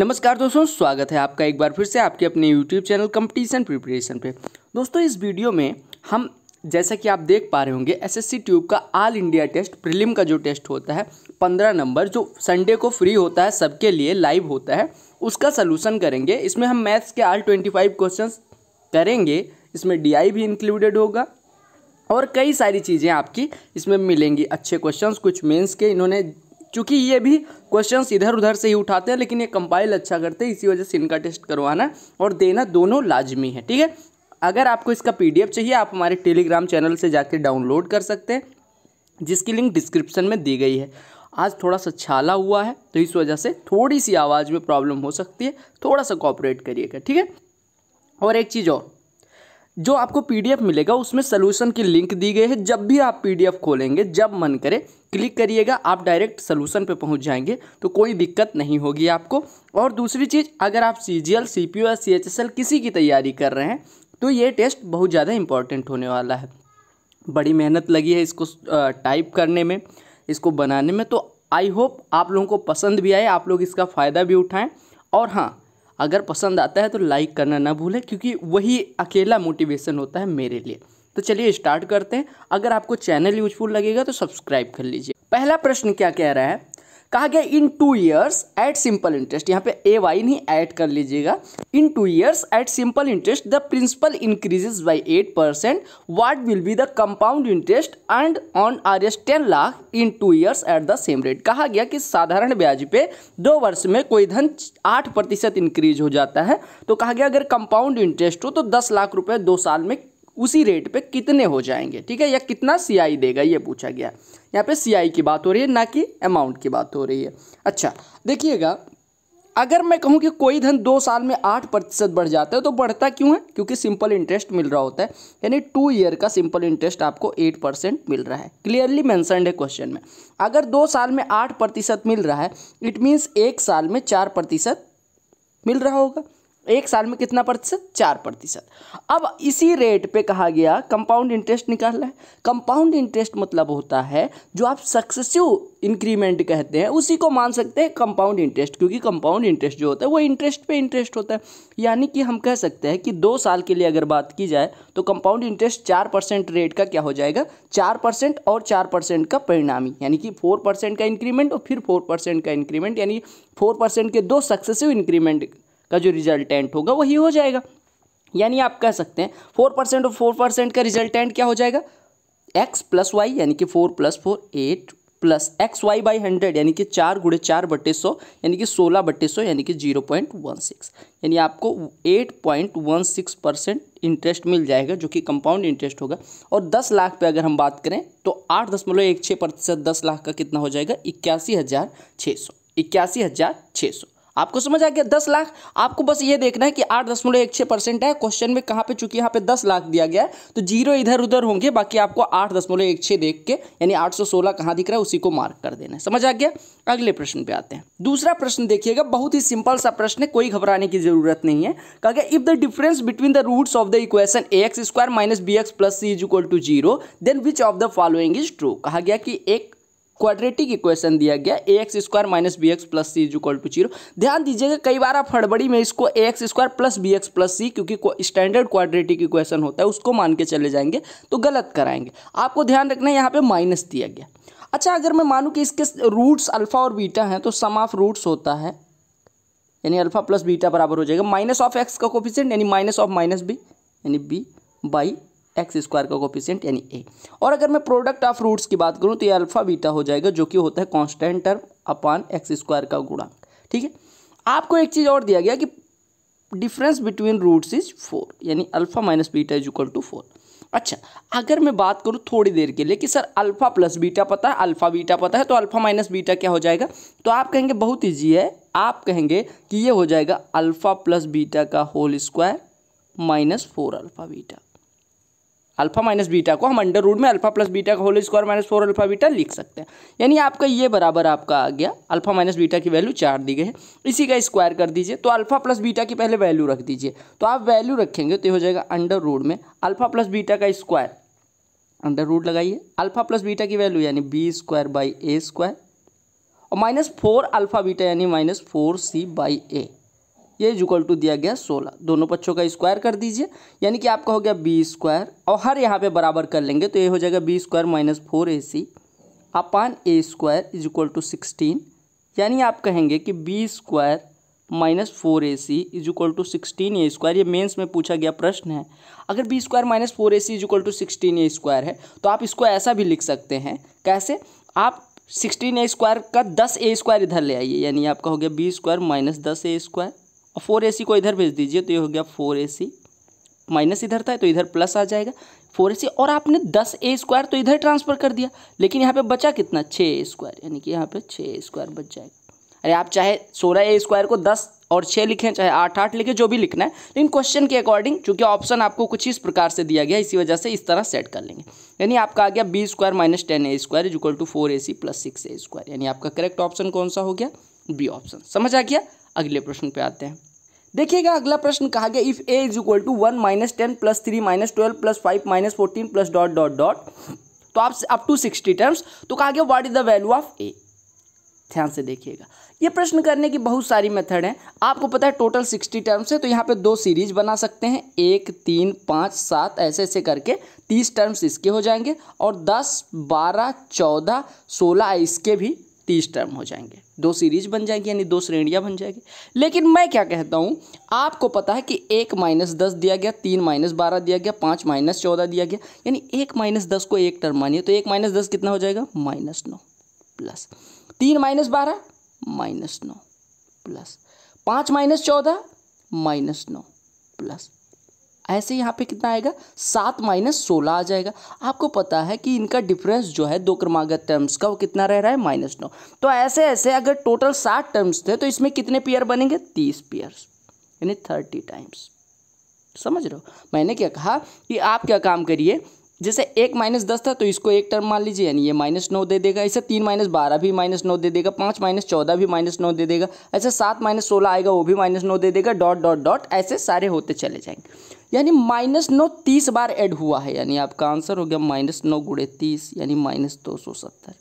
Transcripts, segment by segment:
नमस्कार दोस्तों स्वागत है आपका एक बार फिर से आपके अपने YouTube चैनल कंपटीशन प्रिपरेशन पे दोस्तों इस वीडियो में हम जैसा कि आप देख पा रहे होंगे एसएससी ट्यूब का ऑल इंडिया टेस्ट प्रीलिम का जो टेस्ट होता है पंद्रह नंबर जो संडे को फ्री होता है सबके लिए लाइव होता है उसका सलूशन करेंगे इसमें हम मैथ्स के आल ट्वेंटी फाइव क्वेश्चन करेंगे इसमें डी भी इंक्लूडेड होगा और कई सारी चीज़ें आपकी इसमें मिलेंगी अच्छे क्वेश्चंस कुछ मेंस के इन्होंने चूँकि ये भी क्वेश्चन इधर उधर से ही उठाते हैं लेकिन ये कंपाइल अच्छा करते हैं इसी वजह से इनका टेस्ट करवाना और देना दोनों लाजमी है ठीक है अगर आपको इसका पीडीएफ चाहिए आप हमारे टेलीग्राम चैनल से जाकर डाउनलोड कर सकते हैं जिसकी लिंक डिस्क्रिप्शन में दी गई है आज थोड़ा सा छाला हुआ है तो इस वजह से थोड़ी सी आवाज़ में प्रॉब्लम हो सकती है थोड़ा सा कॉपरेट करिएगा ठीक है और एक चीज़ और जो आपको पीडीएफ मिलेगा उसमें सोल्यूशन की लिंक दी गई है जब भी आप पीडीएफ खोलेंगे जब मन करे क्लिक करिएगा आप डायरेक्ट सोल्यूशन पे पहुंच जाएंगे तो कोई दिक्कत नहीं होगी आपको और दूसरी चीज़ अगर आप C G L C P O C H S L किसी की तैयारी कर रहे हैं तो ये टेस्ट बहुत ज़्यादा इंपॉर्टेंट होने वाला है बड़ी मेहनत लगी है इसको टाइप करने में इसको बनाने में तो आई होप आप लोगों को पसंद भी आए आप लोग इसका फ़ायदा भी उठाएँ और हाँ अगर पसंद आता है तो लाइक करना ना भूलें क्योंकि वही अकेला मोटिवेशन होता है मेरे लिए तो चलिए स्टार्ट करते हैं अगर आपको चैनल यूजफुल लगेगा तो सब्सक्राइब कर लीजिए पहला प्रश्न क्या कह रहा है कहा गया in two years at simple interest यहाँ पे ए वाई नहीं ऐड कर लीजिएगा in two years at simple interest the principal increases by eight percent what will be the compound interest and on R S ten lakh in two years at the same rate कहा गया कि साधारण ब्याज पे दो वर्ष में कोई धन आठ प्रतिशत इंक्रीज हो जाता है तो कहा गया अगर कंपाउंड इंटरेस्ट हो तो दस लाख रुपये दो साल में उसी रेट पे कितने हो जाएंगे ठीक है या कितना सीआई देगा ये पूछा गया यहाँ पे सीआई की बात हो रही है ना कि अमाउंट की बात हो रही है अच्छा देखिएगा अगर मैं कहूँ कि कोई धन दो साल में आठ प्रतिशत बढ़ जाता है तो बढ़ता क्यों है क्योंकि सिंपल इंटरेस्ट मिल रहा होता है यानी टू ईयर का सिंपल इंटरेस्ट आपको एट परसेंट मिल रहा है क्लियरली मैंसनड है क्वेश्चन में अगर दो साल में आठ प्रतिशत मिल रहा है इट मीन्स एक साल में चार प्रतिशत मिल रहा होगा एक साल में कितना प्रतिशत चार प्रतिशत अब इसी रेट पे कहा गया कंपाउंड इंटरेस्ट निकालना है कंपाउंड इंटरेस्ट मतलब होता है जो आप सक्सेसिव इंक्रीमेंट कहते हैं उसी को मान सकते हैं कंपाउंड इंटरेस्ट क्योंकि कंपाउंड इंटरेस्ट जो होता है वो इंटरेस्ट पे इंटरेस्ट होता है यानी कि हम कह सकते हैं कि दो साल के लिए अगर बात की जाए तो कंपाउंड इंटरेस्ट चार परसेंट रेट का क्या हो जाएगा चार परसेंट और चार परसेंट का परिणामी यानी कि फोर परसेंट का इंक्रीमेंट और फिर फोर परसेंट का इंक्रीमेंट यानी फोर परसेंट के दो सक्सेसिव इंक्रीमेंट का जो रिजल्टेंट होगा वही हो जाएगा यानी आप कह सकते हैं फोर परसेंट और फोर परसेंट का रिजल्टेंट क्या हो जाएगा एक्स प्लस वाई यानी कि four plus four eight plus X Y by hundred यानी कि चार गुड़े चार बटे सौ यानी कि सोलह बटे सौ यानी कि जीरो पॉइंट वन सिक्स यानी आपको eight point one six percent interest मिल जाएगा जो कि कंपाउंड इंटरेस्ट होगा और दस लाख पे अगर हम बात करें तो आठ दशमलव एक छः प्रतिशत दस लाख का कितना हो जाएगा इक्यासी हज़ार छः सौ इक्यासी हज़ार छः सौ आपको समझ आ गया दस लाख आपको बस ये देखना है कि आठ दशमलव एक छः परसेंट है क्वेश्चन में कहाँ पे चूंकि यहाँ पे दस लाख दिया गया है तो जीरो इधर उधर होंगे बाकी आपको आठ दशमलव एक छः देख के यानी आठ सौ सोलह कहाँ दिख रहा है उसी को मार्क कर देना है समझ आ गया अगले प्रश्न पे आते हैं दूसरा प्रश्न देखिएगा बहुत ही सिंपल सा प्रश्न है कोई घबराने की जरूरत नहीं है कहा गया if the difference between the roots of the equation A X square minus B X plus C is equal to zero then which of the following is true कहा गया कि एक क्वाड्रेटिक इक्वेशन दिया गया A X square minus B X plus C is equal to zero ध्यान दीजिएगा कई बार आप हड़बड़ी में इसको A X square plus B X plus C क्योंकि स्टैंडर्ड क्वाड्रेटिक इक्वेशन होता है उसको मान के चले जाएंगे तो गलत कराएंगे आपको ध्यान रखना है यहाँ पर माइनस दिया गया अच्छा अगर मैं मानूँ कि इसके रूट्स अल्फा और बीटा हैं तो सम ऑफ रूट्स होता है यानी अल्फा प्लस बीटा बराबर हो जाएगा माइनस ऑफ एक्स का कोफिशेंट यानी माइनस ऑफ माइनस बी यानी बी बाई एक्स स्क्वायर का कोफिशियंट यानी ए और अगर मैं प्रोडक्ट ऑफ रूट्स की बात करूँ तो ये अल्फा बीटा हो जाएगा जो कि होता है constant term upon X square का गुणांक ठीक है आपको एक चीज़ और दिया गया कि difference between roots is four यानी alpha minus beta is equal to four अच्छा अगर मैं बात करूँ थोड़ी देर के लिए कि सर अल्फा प्लस बीटा पता है अल्फा बीटा पता है तो अल्फा माइनस बीटा क्या हो जाएगा तो आप कहेंगे बहुत ईजी है आप कहेंगे कि ये हो जाएगा अल्फा प्लस बीटा का whole square minus four alpha beta alpha minus beta को हम अंडर रूड में अल्फा प्लस बीटा का whole square minus four alpha beta लिख सकते हैं यानी आपका ये बराबर आपका आ गया अल्फा माइनस बीटा की वैल्यू चार दी गई है इसी का स्क्वायर कर दीजिए तो अल्फा प्लस बीटा की पहले वैल्यू रख दीजिए तो आप वैल्यू रखेंगे तो ये हो जाएगा अंडर रूड में अल्फा प्लस बीटा का स्क्वायर अंडर रूट लगाइए अल्फा प्लस बीटा की वैल्यू यानी B square by A square और माइनस फोर अल्फा बीटा यानी minus four C by A ये इज इक्वल टू दिया गया सोलह दोनों पक्षों का स्क्वायर कर दीजिए यानी कि आपका हो गया बी स्क्वायर और हर यहाँ पे बराबर कर लेंगे तो ये हो जाएगा B square minus four A C upon A square is equal to sixteen यानी आप कहेंगे कि B square minus four A C is equal to sixteen A square ये मेंस में पूछा गया प्रश्न है अगर B square minus four A C is equal to sixteen A square है तो आप इसको ऐसा भी लिख सकते हैं कैसे आप सिक्सटीन ए स्क्वायर का दस ए स्क्वायर इधर ले आइए यानी आपका हो गया बी स्क्वायर माइनस दस ए स्क्वायर और फोर ए सी को इधर भेज दीजिए तो ये हो गया फोर ए सी माइनस इधर था तो इधर प्लस आ जाएगा फोर ए सी और आपने दस ए स्क्वायर तो इधर ट्रांसफ़र कर दिया लेकिन यहाँ पे बचा कितना छः ए स्क्वायर यानी कि यहाँ पे छः ए स्क्वायर बच जाएगा अरे आप चाहे सोलह ए स्क्वायर को दस और छः लिखें चाहे आठ आठ लिखें जो भी लिखना है लेकिन क्वेश्चन के अकॉर्डिंग चूंकि ऑप्शन आपको कुछ इस प्रकार से दिया गया इसी वजह से इस तरह सेट कर लेंगे यानी आपका आ गया B square minus ten A square is equal to four A C plus six A square यानी आपका करेक्ट ऑप्शन कौन सा हो गया बी ऑप्शन समझ आ गया अगले प्रश्न पे आते हैं देखिएगा अगला प्रश्न कहा गया if A is equal to one minus ten plus three minus twelve plus five minus fourteen plus dot dot dot तो आप अप टू सिक्सटी टर्म्स तो कहा गया what is the value of A ध्यान से देखिएगा ये प्रश्न करने की बहुत सारी मेथड हैं आपको पता है टोटल सिक्सटी टर्म्स है तो यहाँ पे दो सीरीज बना सकते हैं एक तीन पाँच सात ऐसे ऐसे करके तीस टर्म्स इसके हो जाएंगे और दस बारह चौदह सोलह इसके भी तीस टर्म हो जाएंगे दो सीरीज बन जाएगी यानी दो श्रेणियाँ बन जाएगी लेकिन मैं क्या कहता हूँ आपको पता है कि एक माइनस दस दिया गया तीन माइनस बारह दिया गया पाँच माइनस चौदह दिया गया यानी एक माइनस दस को एक टर्म मानिए तो एक माइनस दस कितना हो जाएगा माइनस नौ प्लस तीन माइनस बारह माइनस नौ प्लस पाँच माइनस चौदह माइनस नौ प्लस ऐसे यहाँ पे कितना आएगा सात माइनस सोलह आ जाएगा आपको पता है कि इनका डिफरेंस जो है दो क्रमागत टर्म्स का वो कितना रह रहा है माइनस नौ तो ऐसे ऐसे अगर टोटल सात टर्म्स थे तो इसमें कितने पेयर बनेंगे तीस पेयर्स यानी थर्टी टाइम्स समझ रहे हो मैंने क्या कहा कि आप क्या काम करिए जैसे एक माइनस दस था तो इसको एक टर्म मान लीजिए यानी ये माइनस नौ दे देगा ऐसे तीन माइनस बारह भी माइनस नौ दे देगा पाँच माइनस चौदह भी माइनस नौ दे देगा ऐसे सात माइनस सोलह आएगा वो भी माइनस नौ दे देगा डॉट डॉट डॉट ऐसे सारे होते चले जाएंगे यानी माइनस नौ तीस बार ऐड हुआ है यानी आपका आंसर हो गया माइनस नौ गुड़े तीस यानी माइनस दो सौ सत्तर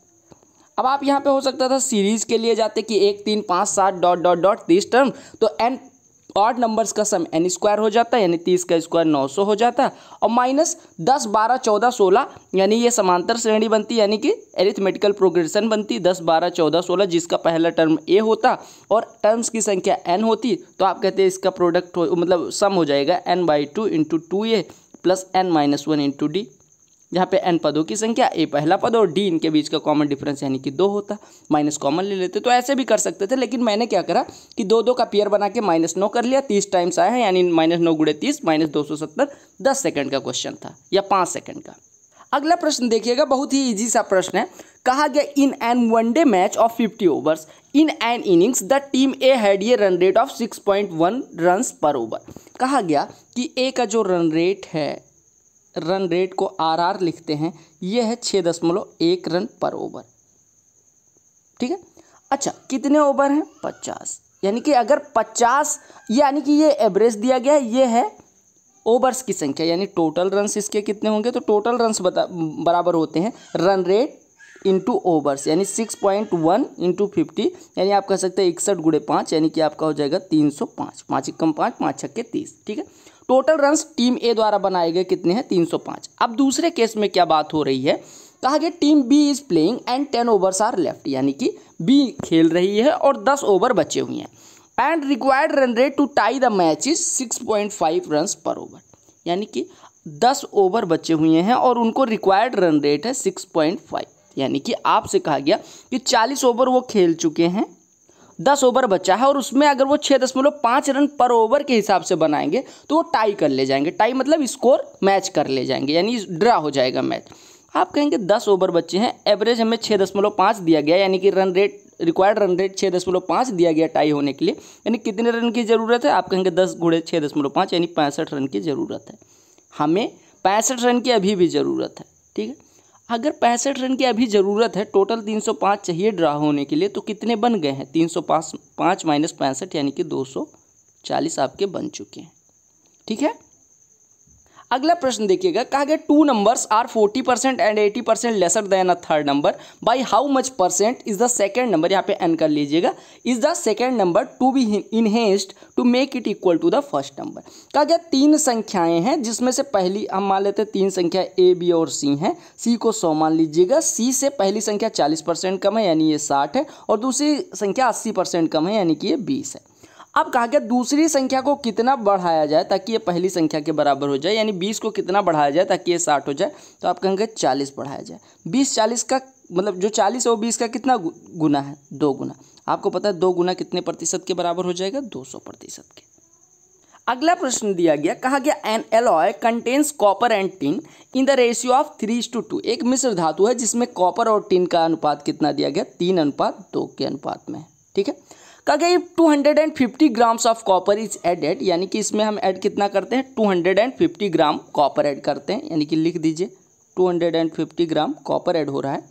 अब आप यहाँ पे हो सकता था सीरीज के लिए जाते कि एक तीन पाँच सात डॉट डॉट डॉट तीस टर्म तो एन ऑड नंबर्स का सम एन स्क्वायर हो जाता है यानी तीस का स्क्वायर नौ सौ हो जाता है और माइनस दस बारह चौदह सोलह यानी ये समांतर श्रेणी बनती यानी कि एरिथमेटिकल प्रोग्रेशन बनती दस बारह चौदह सोलह जिसका पहला टर्म ए होता और टर्म्स की संख्या एन होती तो आप कहते हैं इसका प्रोडक्ट मतलब सम हो जाएगा N by two into two A plus N minus one into D जहाँ पे एन पदों की संख्या ए पहला पद और डी इनके बीच का कॉमन डिफरेंस यानी कि दो होता माइनस कॉमन ले लेते तो ऐसे भी कर सकते थे लेकिन मैंने क्या करा कि दो दो का पेयर बना के माइनस नौ कर लिया तीस टाइम्स आया है यानी माइनस नौ गुड़े तीस माइनस दो सौ सत्तर दस सेकेंड का क्वेश्चन था या पाँच सेकेंड का अगला प्रश्न देखिएगा बहुत ही इजी सा प्रश्न है कहा गया in a one day match of fifty overs in an innings the team A had a run rate of six point one run per over कहा गया कि ए का जो रन रेट है रन रेट को आरआर लिखते हैं यह है छः दशमलव एक रन पर ओवर ठीक है अच्छा कितने ओवर हैं पचास यानी कि अगर पचास यानी कि ये एवरेज दिया गया ये है ओवर्स की संख्या यानी टोटल रन्स इसके कितने होंगे तो टोटल रन्स बराबर होते हैं रन रेट इंटू ओवर्स यानी six point one into fifty यानी आप कह सकते हैं इकसठ गुड़े पाँच यानी कि आपका हो जाएगा तीन सौ पाँच पाँच कम पाँच पाँच छक्के तीस ठीक है टोटल रन टीम ए द्वारा बनाए गए कितने हैं 305 अब दूसरे केस में क्या बात हो रही है कहा गया team B is playing and ten overs are left यानी कि बी खेल रही है और दस ओवर बचे हुए हैं and required run rate to tie the match is six point five run per over यानी कि दस ओवर बचे हुए हैं और उनको रिक्वायर्ड रन रेट है सिक्स पॉइंट फाइव यानी कि आपसे कहा गया कि चालीस ओवर वो खेल चुके हैं दस ओवर बचा है और उसमें अगर वो छः दशमलव पाँच रन पर ओवर के हिसाब से बनाएंगे तो वो टाई कर ले जाएंगे टाई मतलब स्कोर मैच कर ले जाएंगे यानी ड्रा हो जाएगा मैच आप कहेंगे दस ओवर बचे हैं एवरेज हमें छः दशमलव पाँच दिया गया यानी कि run rate required run rate छः दशमलव पाँच दिया गया टाई होने के लिए यानी कितने रन की ज़रूरत है आप कहेंगे दस घुड़े छः दशमलव पाँच यानी पैंसठ रन की ज़रूरत है हमें पैंसठ रन की अभी भी ज़रूरत है ठीक है अगर पैंसठ रन की अभी ज़रूरत है टोटल 305 चाहिए ड्रा होने के लिए तो कितने बन गए हैं तीन सौ पाँच माइनस पैंसठ यानी कि 240 आपके बन चुके हैं ठीक है अगला प्रश्न देखिएगा कहा गया two numbers are forty percent and eighty percent lesser than a third number by how much percent is the second number यहाँ पे एन कर लीजिएगा is the second number to be enhanced to make it equal to the first number कहा गया तीन संख्याएं हैं जिसमें से पहली हम मान लेते हैं तीन संख्या ए बी और सी हैं सी को सौ मान लीजिएगा सी से पहली संख्या चालीस परसेंट कम है यानी ये साठ है और दूसरी संख्या अस्सी परसेंट कम है यानी कि ये बीस है अब कहा गया दूसरी संख्या को कितना बढ़ाया जाए ताकि ये पहली संख्या के बराबर हो जाए यानी बीस को कितना बढ़ाया जाए ताकि ये साठ हो जाए तो आप कहेंगे चालीस बढ़ाया जाए बीस चालीस का मतलब जो चालीस है वो बीस का कितना गुना है दो गुना आपको पता है दो गुना कितने प्रतिशत के बराबर हो जाएगा दो सौ प्रतिशत के अगला प्रश्न दिया गया कहा गया an alloy contains copper and tin in the ratio of three to two एक मिश्र धातु है जिसमें कॉपर और टिन का अनुपात कितना दिया गया तीन अनुपात दो के अनुपात में ठीक है कहा गया two hundred and fifty grams of copper is added यानी कि इसमें हम ऐड कितना करते हैं two hundred and fifty gram copper add करते हैं यानी कि लिख दीजिए two hundred and fifty gram copper add हो रहा है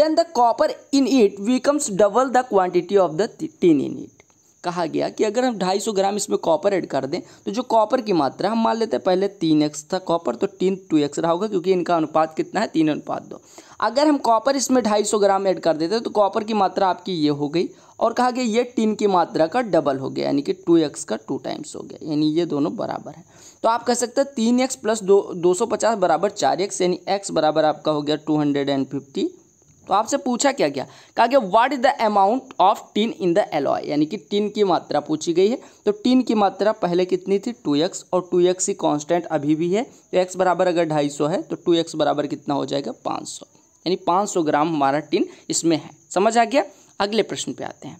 then the copper in it becomes double the quantity of the tin in it कहा गया कि अगर हम 250 ग्राम इसमें कॉपर ऐड कर दें तो जो कॉपर की मात्रा हम मान लेते हैं पहले तीन एक्स था कॉपर तो तीन टू एक्स रहा होगा क्योंकि इनका अनुपात कितना है तीन अनुपात दो अगर हम कॉपर इसमें 250 ग्राम ऐड कर देते हैं तो कॉपर की मात्रा आपकी ये हो गई और कहा गया ये टीन की मात्रा का डबल हो गया यानी कि टू एक्स का टू टाइम्स हो गया यानी ये दोनों बराबर है तो आप कह सकते हैं तीन एक्स प्लस दो दो सौ पचास बराबर चार एक्स यानी एक्स बराबर आपका हो गया टू हंड्रेड एंड फिफ्टी तो आपसे पूछा क्या गया कहा गया what is the amount of tin in the alloy यानी कि टीन की मात्रा पूछी गई है तो टीन की मात्रा पहले कितनी थी एक्स और एक्स ही कॉन्स्टेंट अभी भी है तो एक्स बराबर अगर सौ है तो एक्स बराबर कितना हो जाएगा सौ यानी 500 ग्राम हमारा टीन इसमें है समझ आ गया अगले प्रश्न पे आते हैं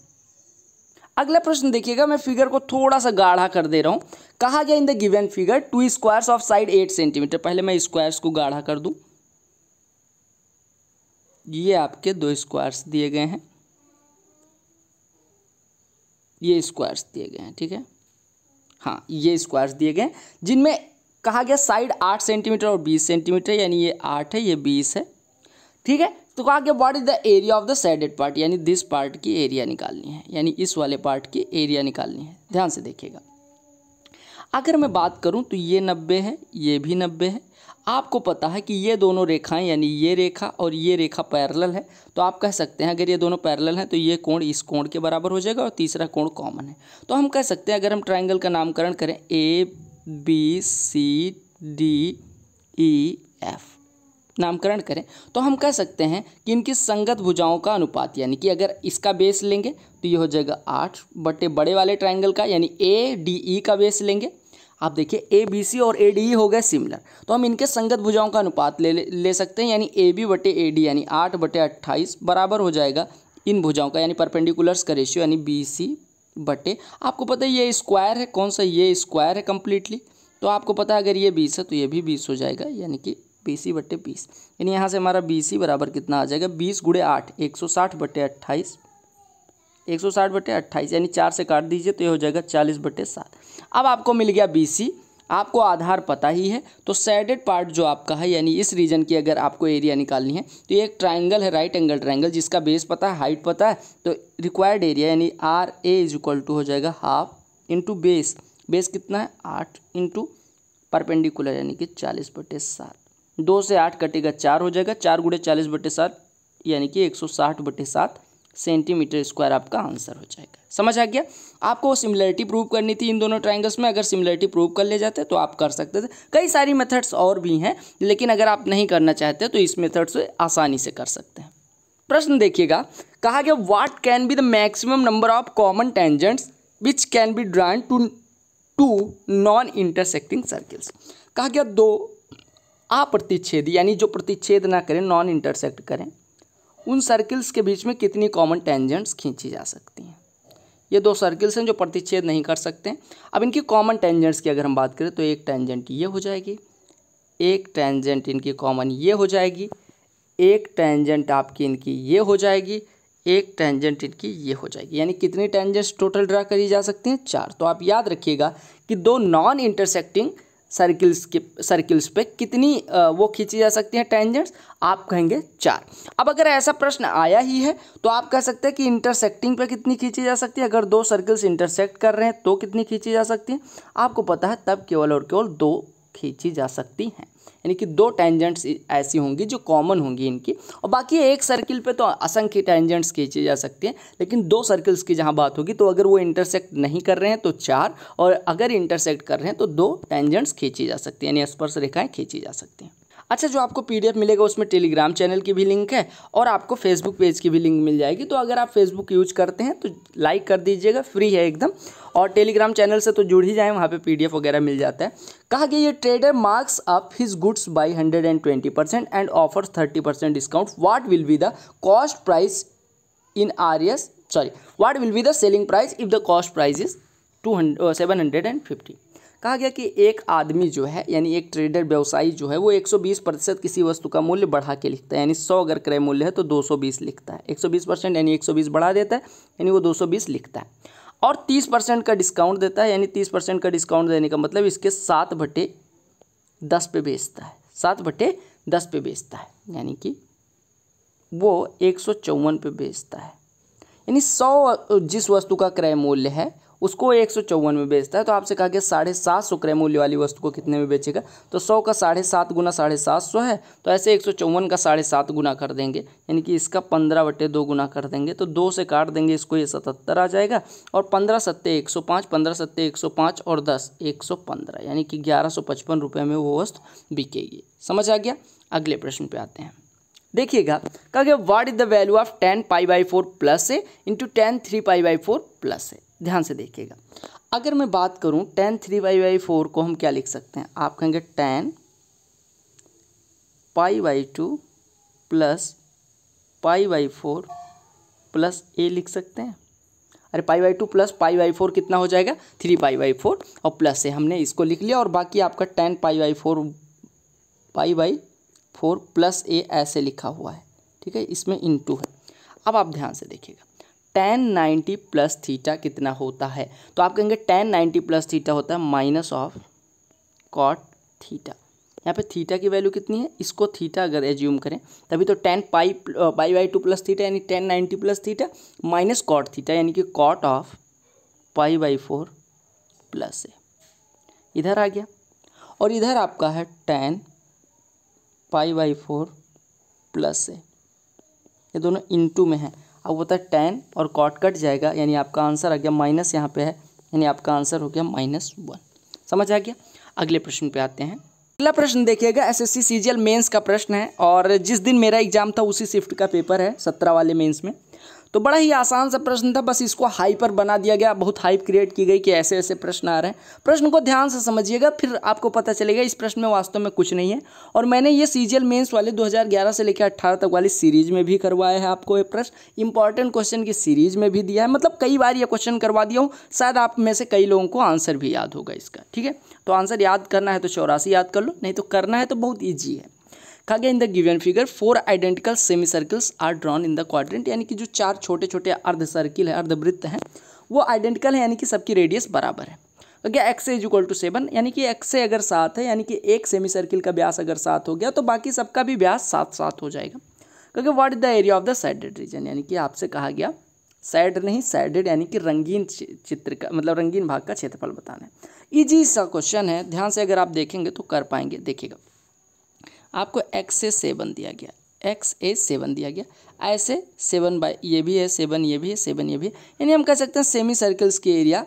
अगला प्रश्न देखिएगा मैं फिगर को थोड़ा सा गाढ़ा कर दे रहा हूं कहा गया in the given figure two squares of side eight centimetre पहले मैं स्क्वायर्स को गाढ़ा कर दू ये आपके दो स्क्वायर्स दिए गए हैं ये स्क्वायर्स दिए गए हैं ठीक है हाँ ये स्क्वायर्स दिए गए जिनमें कहा गया साइड आठ सेंटीमीटर और बीस सेंटीमीटर यानी ये आठ है ये बीस है ठीक है तो कहा कि what is the area of the shaded part यानी दिस पार्ट की एरिया निकालनी है यानी इस वाले पार्ट की एरिया निकालनी है ध्यान से देखिएगा अगर मैं बात करूं तो ये नब्बे है ये भी नब्बे है आपको पता है कि ये दोनों रेखाएं यानी ये रेखा और ये रेखा पैरेलल है तो आप कह सकते हैं अगर ये दोनों पैरेलल हैं तो ये कोण इस कोण के बराबर हो जाएगा और तीसरा कोण कॉमन है तो हम कह सकते हैं अगर हम ट्राइंगल का नामकरण करें A B C D E F नामकरण करें तो हम कह सकते हैं कि इनकी संगत भुजाओं का अनुपात यानी कि अगर इसका बेस लेंगे तो ये हो जाएगा आठ बटे बड़े वाले ट्राइंगल का यानी ए डी ई का बेस लेंगे आप देखिए ए बी सी और ए डी ई हो गए सिमिलर तो हम इनके संगत भुजाओं का अनुपात ले ले सकते हैं यानी ए बी बटे ए डी यानी आठ बटे अट्ठाईस बराबर हो जाएगा इन भुजाओं का यानी परपेंडिकुलर्स का रेशियो यानी बी सी बटे आपको पता है ये स्क्वायर है कौन सा ये स्क्वायर है कम्प्लीटली तो आपको पता है अगर ये बीस है तो ये भी बीस हो जाएगा यानी कि पी सी बट्टे बीस यानी यहाँ से हमारा बी सी बराबर कितना आ जाएगा बीस गुड़े आठ एक सौ साठ बट्टे अट्ठाईस एक सौ साठ बट्टे अट्ठाईस यानी चार से काट दीजिए तो ये हो जाएगा चालीस बट्टे सात अब आपको मिल गया बी सी आपको आधार पता ही है तो सैडेड पार्ट जो आपका है यानी इस रीजन की अगर आपको एरिया निकालनी है तो ये एक ट्राइंगल है राइट एंगल ट्राइंगल जिसका बेस पता है हाइट पता है तो रिक्वायर्ड एरिया यानी R A is equal to हो जाएगा हाफ इंटू बेस बेस कितना है आठ इंटू परपेंडिकुलर यानी कि चालीस बटे सात दो से आठ कटेगा चार हो जाएगा चार गुड़े चालीस बटे सात यानी कि एक सौ साठ बटे सात सेंटीमीटर स्क्वायर आपका आंसर हो जाएगा समझ आ गया आपको सिमिलरिटी प्रूव करनी थी इन दोनों ट्राइंगल्स में अगर सिमिलरिटी प्रूव कर ले जाते तो आप कर सकते थे कई सारी मेथड्स और भी हैं लेकिन अगर आप नहीं करना चाहते तो इस मेथड से आसानी से कर सकते हैं प्रश्न देखिएगा कहा गया what can be the maximum number of common tangents which can be drawn to two non intersecting circles कहा गया दो अप्रतिच्छेद यानी जो प्रतिच्छेद ना करें नॉन इंटरसेक्ट करें उन सर्किल्स के बीच में कितनी कॉमन टेंजेंट्स खींची जा सकती हैं ये दो सर्किल्स हैं जो प्रतिच्छेद नहीं कर सकते अब इनकी कॉमन टेंजेंट्स की अगर हम बात करें तो एक टेंजेंट ये हो जाएगी एक टेंजेंट इनकी कॉमन ये हो जाएगी एक टेंजेंट आपकी इनकी ये हो जाएगी एक टेंजेंट इनकी ये हो जाएगी यानी कितनी टेंजेंट्स टोटल ड्रा करी जा सकती हैं चार तो आप याद रखिएगा कि दो नॉन इंटरसेक्टिंग सर्किल्स के सर्किल्स पे कितनी वो खींची जा सकती हैं टेंजेंट्स आप कहेंगे चार अब अगर ऐसा प्रश्न आया ही है तो आप कह सकते हैं कि इंटरसेक्टिंग पे कितनी खींची जा सकती है अगर दो सर्किल्स इंटरसेक्ट कर रहे हैं तो कितनी खींची जा सकती है आपको पता है तब केवल और केवल दो खींची जा सकती हैं यानी कि दो टेंजेंट्स ऐसी होंगी जो कॉमन होंगी इनकी और बाकी एक सर्किल पे तो असंख्य टेंजेंट्स खींचे जा सकते हैं लेकिन दो सर्किल्स की जहाँ बात होगी तो अगर वो इंटरसेक्ट नहीं कर रहे हैं तो चार और अगर इंटरसेक्ट कर रहे हैं तो दो टेंजेंट्स खींची जा सकती हैं यानी स्पर्श रेखाएँ खींची जा सकती हैं अच्छा जो आपको पीडीएफ मिलेगा उसमें टेलीग्राम चैनल की भी लिंक है और आपको फेसबुक पेज की भी लिंक मिल जाएगी तो अगर आप फेसबुक यूज करते हैं तो लाइक कर दीजिएगा फ्री है एकदम और टेलीग्राम चैनल से तो जुड़ ही जाए वहाँ पर पी वगैरह मिल जाता है कहा कि ये trader marks up his goods by hundred and twenty percent and offer thirty percent discount what will be the cost price in R S sorry what will be the selling price if the cost price is two hundred seven hundred and fifty कहा गया कि एक आदमी जो है यानी एक trader व्यवसायी जो है वो 120 प्रतिशत किसी वस्तु का मूल्य बढ़ा के लिखता है यानी 100 अगर क्रय मूल्य है तो 220 लिखता है 120 परसेंट यानी 120 बढ़ा देता है यानी वो 220 लिखता है और तीस परसेंट का डिस्काउंट देता है यानी तीस परसेंट का डिस्काउंट देने का मतलब इसके सात भट्टे दस पे बेचता है सात भट्टे दस पे बेचता है यानी कि वो एक सौ चौवन पे बेचता है यानी सौ जिस वस्तु का क्रय मूल्य है उसको एक सौ चौवन में बेचता है तो आपसे कहा गया साढ़े सात सौ क्रय मूल्य वाली वस्तु को कितने में बेचेगा तो सौ का साढ़े सात गुना साढ़े सात सौ है तो ऐसे एक सौ चौवन का साढ़े सात गुना कर देंगे यानी कि इसका पंद्रह बटे दो गुना कर देंगे तो दो से काट देंगे इसको ये सतहत्तर आ जाएगा और पंद्रह सत्ते एक सौ पाँच पंद्रह सत्ते एक सौ पाँच और दस एक सौ पंद्रह यानी कि ग्यारह सौ पचपन रुपये में वो वस्तु बिकेगी समझ आ गया अगले प्रश्न पे आते हैं देखिएगा कहा गया what is the value of tan pi by four plus A into tan three pi by four plus A ध्यान से देखिएगा अगर मैं बात करूं tan three by by four को हम क्या लिख सकते हैं आप कहेंगे tan pi by two plus pi by four plus A लिख सकते हैं अरे pi by two plus pi by four कितना हो जाएगा थ्री पाई वाई फोर और प्लस से हमने इसको लिख लिया और बाकी आपका tan pi by four pi by four plus A ऐसे लिखा हुआ है ठीक है इसमें इनटू है अब आप ध्यान से देखिएगा टेन नाइन्टी प्लस थीटा कितना होता है तो आप कहेंगे टेन नाइन्टी प्लस थीटा होता है माइनस ऑफ कॉट थीटा यहाँ पे थीटा की वैल्यू कितनी है इसको थीटा अगर एज्यूम करें तभी तो tan pi pi by two plus theta यानी tan ninety plus theta minus cot theta यानी कि cot of pi by four plus है इधर आ गया और इधर आपका है tan pi by four plus है ये दोनों इंटू में है अब होता है टेन और कॉट कट जाएगा यानी आपका आंसर आ गया माइनस यहाँ पे है यानी आपका आंसर हो गया माइनस वन समझ आ गया अगले प्रश्न पे आते हैं अगला प्रश्न देखिएगा एसएससी एल मेन्स का प्रश्न है और जिस दिन मेरा एग्जाम था उसी शिफ्ट का पेपर है सत्रह वाले मेन्स में तो बड़ा ही आसान सा प्रश्न था बस इसको हाइपर बना दिया गया बहुत हाइप क्रिएट की गई कि ऐसे ऐसे प्रश्न आ रहे हैं प्रश्न को ध्यान से समझिएगा फिर आपको पता चलेगा इस प्रश्न में वास्तव में कुछ नहीं है और मैंने ये सी जी वाले दो से लेकर अट्ठारह तक वाली सीरीज में भी करवाया है आपको ये प्रश्न इंपॉर्टेंट क्वेश्चन की सीरीज में भी दिया है मतलब कई बार ये क्वेश्चन करवा दिया हूँ शायद आप में से कई लोगों को आंसर भी याद होगा इसका ठीक है तो आंसर याद करना है तो चौरासी याद कर लो नहीं तो करना है तो बहुत ईजी है कहा गया in the given figure four identical semi circles are drawn in the quadrant यानी कि जो चार छोटे छोटे अर्ध सर्किल है अर्धवृत्त हैं वो आइडेंटिकल है यानी कि सबकी रेडियस बराबर है तो क्या X is equal to seven यानी कि एक्स से अगर सात है यानी कि एक सेमी सर्किल का व्यास अगर सात हो गया तो बाकी सबका भी व्यास सात सात हो जाएगा क्योंकि what is the area of the shaded region यानी कि आपसे कहा गया सैड नहीं सैडेड यानी कि रंगीन चित्र का मतलब रंगीन भाग का क्षेत्रफल बताना है इजी सा क्वेश्चन है ध्यान से अगर आप देखेंगे तो कर पाएंगे देखिएगा आपको एक्स ए सेवन दिया गया एक्स ए सेवन दिया गया ऐसे सेवन बाई ये भी है सेवन ये भी है सेवन ये भी है यानी हम कह सकते हैं सेमी सर्कल्स की एरिया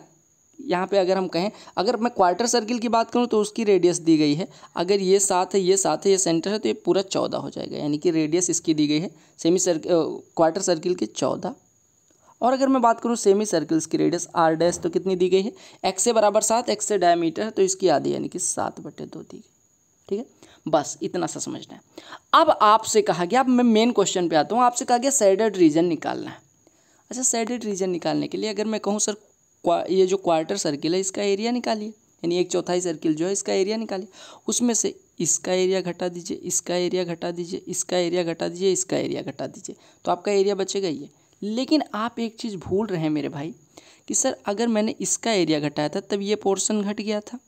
यहाँ पे अगर हम कहें अगर मैं क्वार्टर सर्किल की बात करूँ तो उसकी रेडियस दी गई है अगर ये सात है ये सात है ये सेंटर है तो ये पूरा चौदह हो जाएगा यानी कि रेडियस इसकी दी गई है सेमी सर्कल क्वार्टर सर्किल की चौदह और अगर मैं बात करूँ सेमी सर्किल्स की रेडियस आर डैस तो कितनी दी गई है एक्स से बराबर सात एक्स से डायमीटर है तो इसकी आधी यानी कि सात बटे दो दी गई ठीक है बस इतना सा समझना है अब आपसे कहा गया अब मैं मेन क्वेश्चन पे आता हूँ आपसे कहा गया सैडेड रीजन निकालना है अच्छा सैडेड रीजन निकालने के लिए अगर मैं कहूँ सर ये जो क्वार्टर सर्किल है इसका एरिया निकालिए यानी एक चौथाई सर्किल जो है इसका एरिया निकालिए उसमें से इसका एरिया घटा दीजिए इसका एरिया घटा दीजिए इसका एरिया घटा दीजिए इसका एरिया घटा दीजिए तो आपका एरिया बचेगा ही लेकिन आप एक चीज़ भूल रहे हैं मेरे भाई कि सर अगर मैंने इसका एरिया घटाया था तब ये पोर्शन घट गया था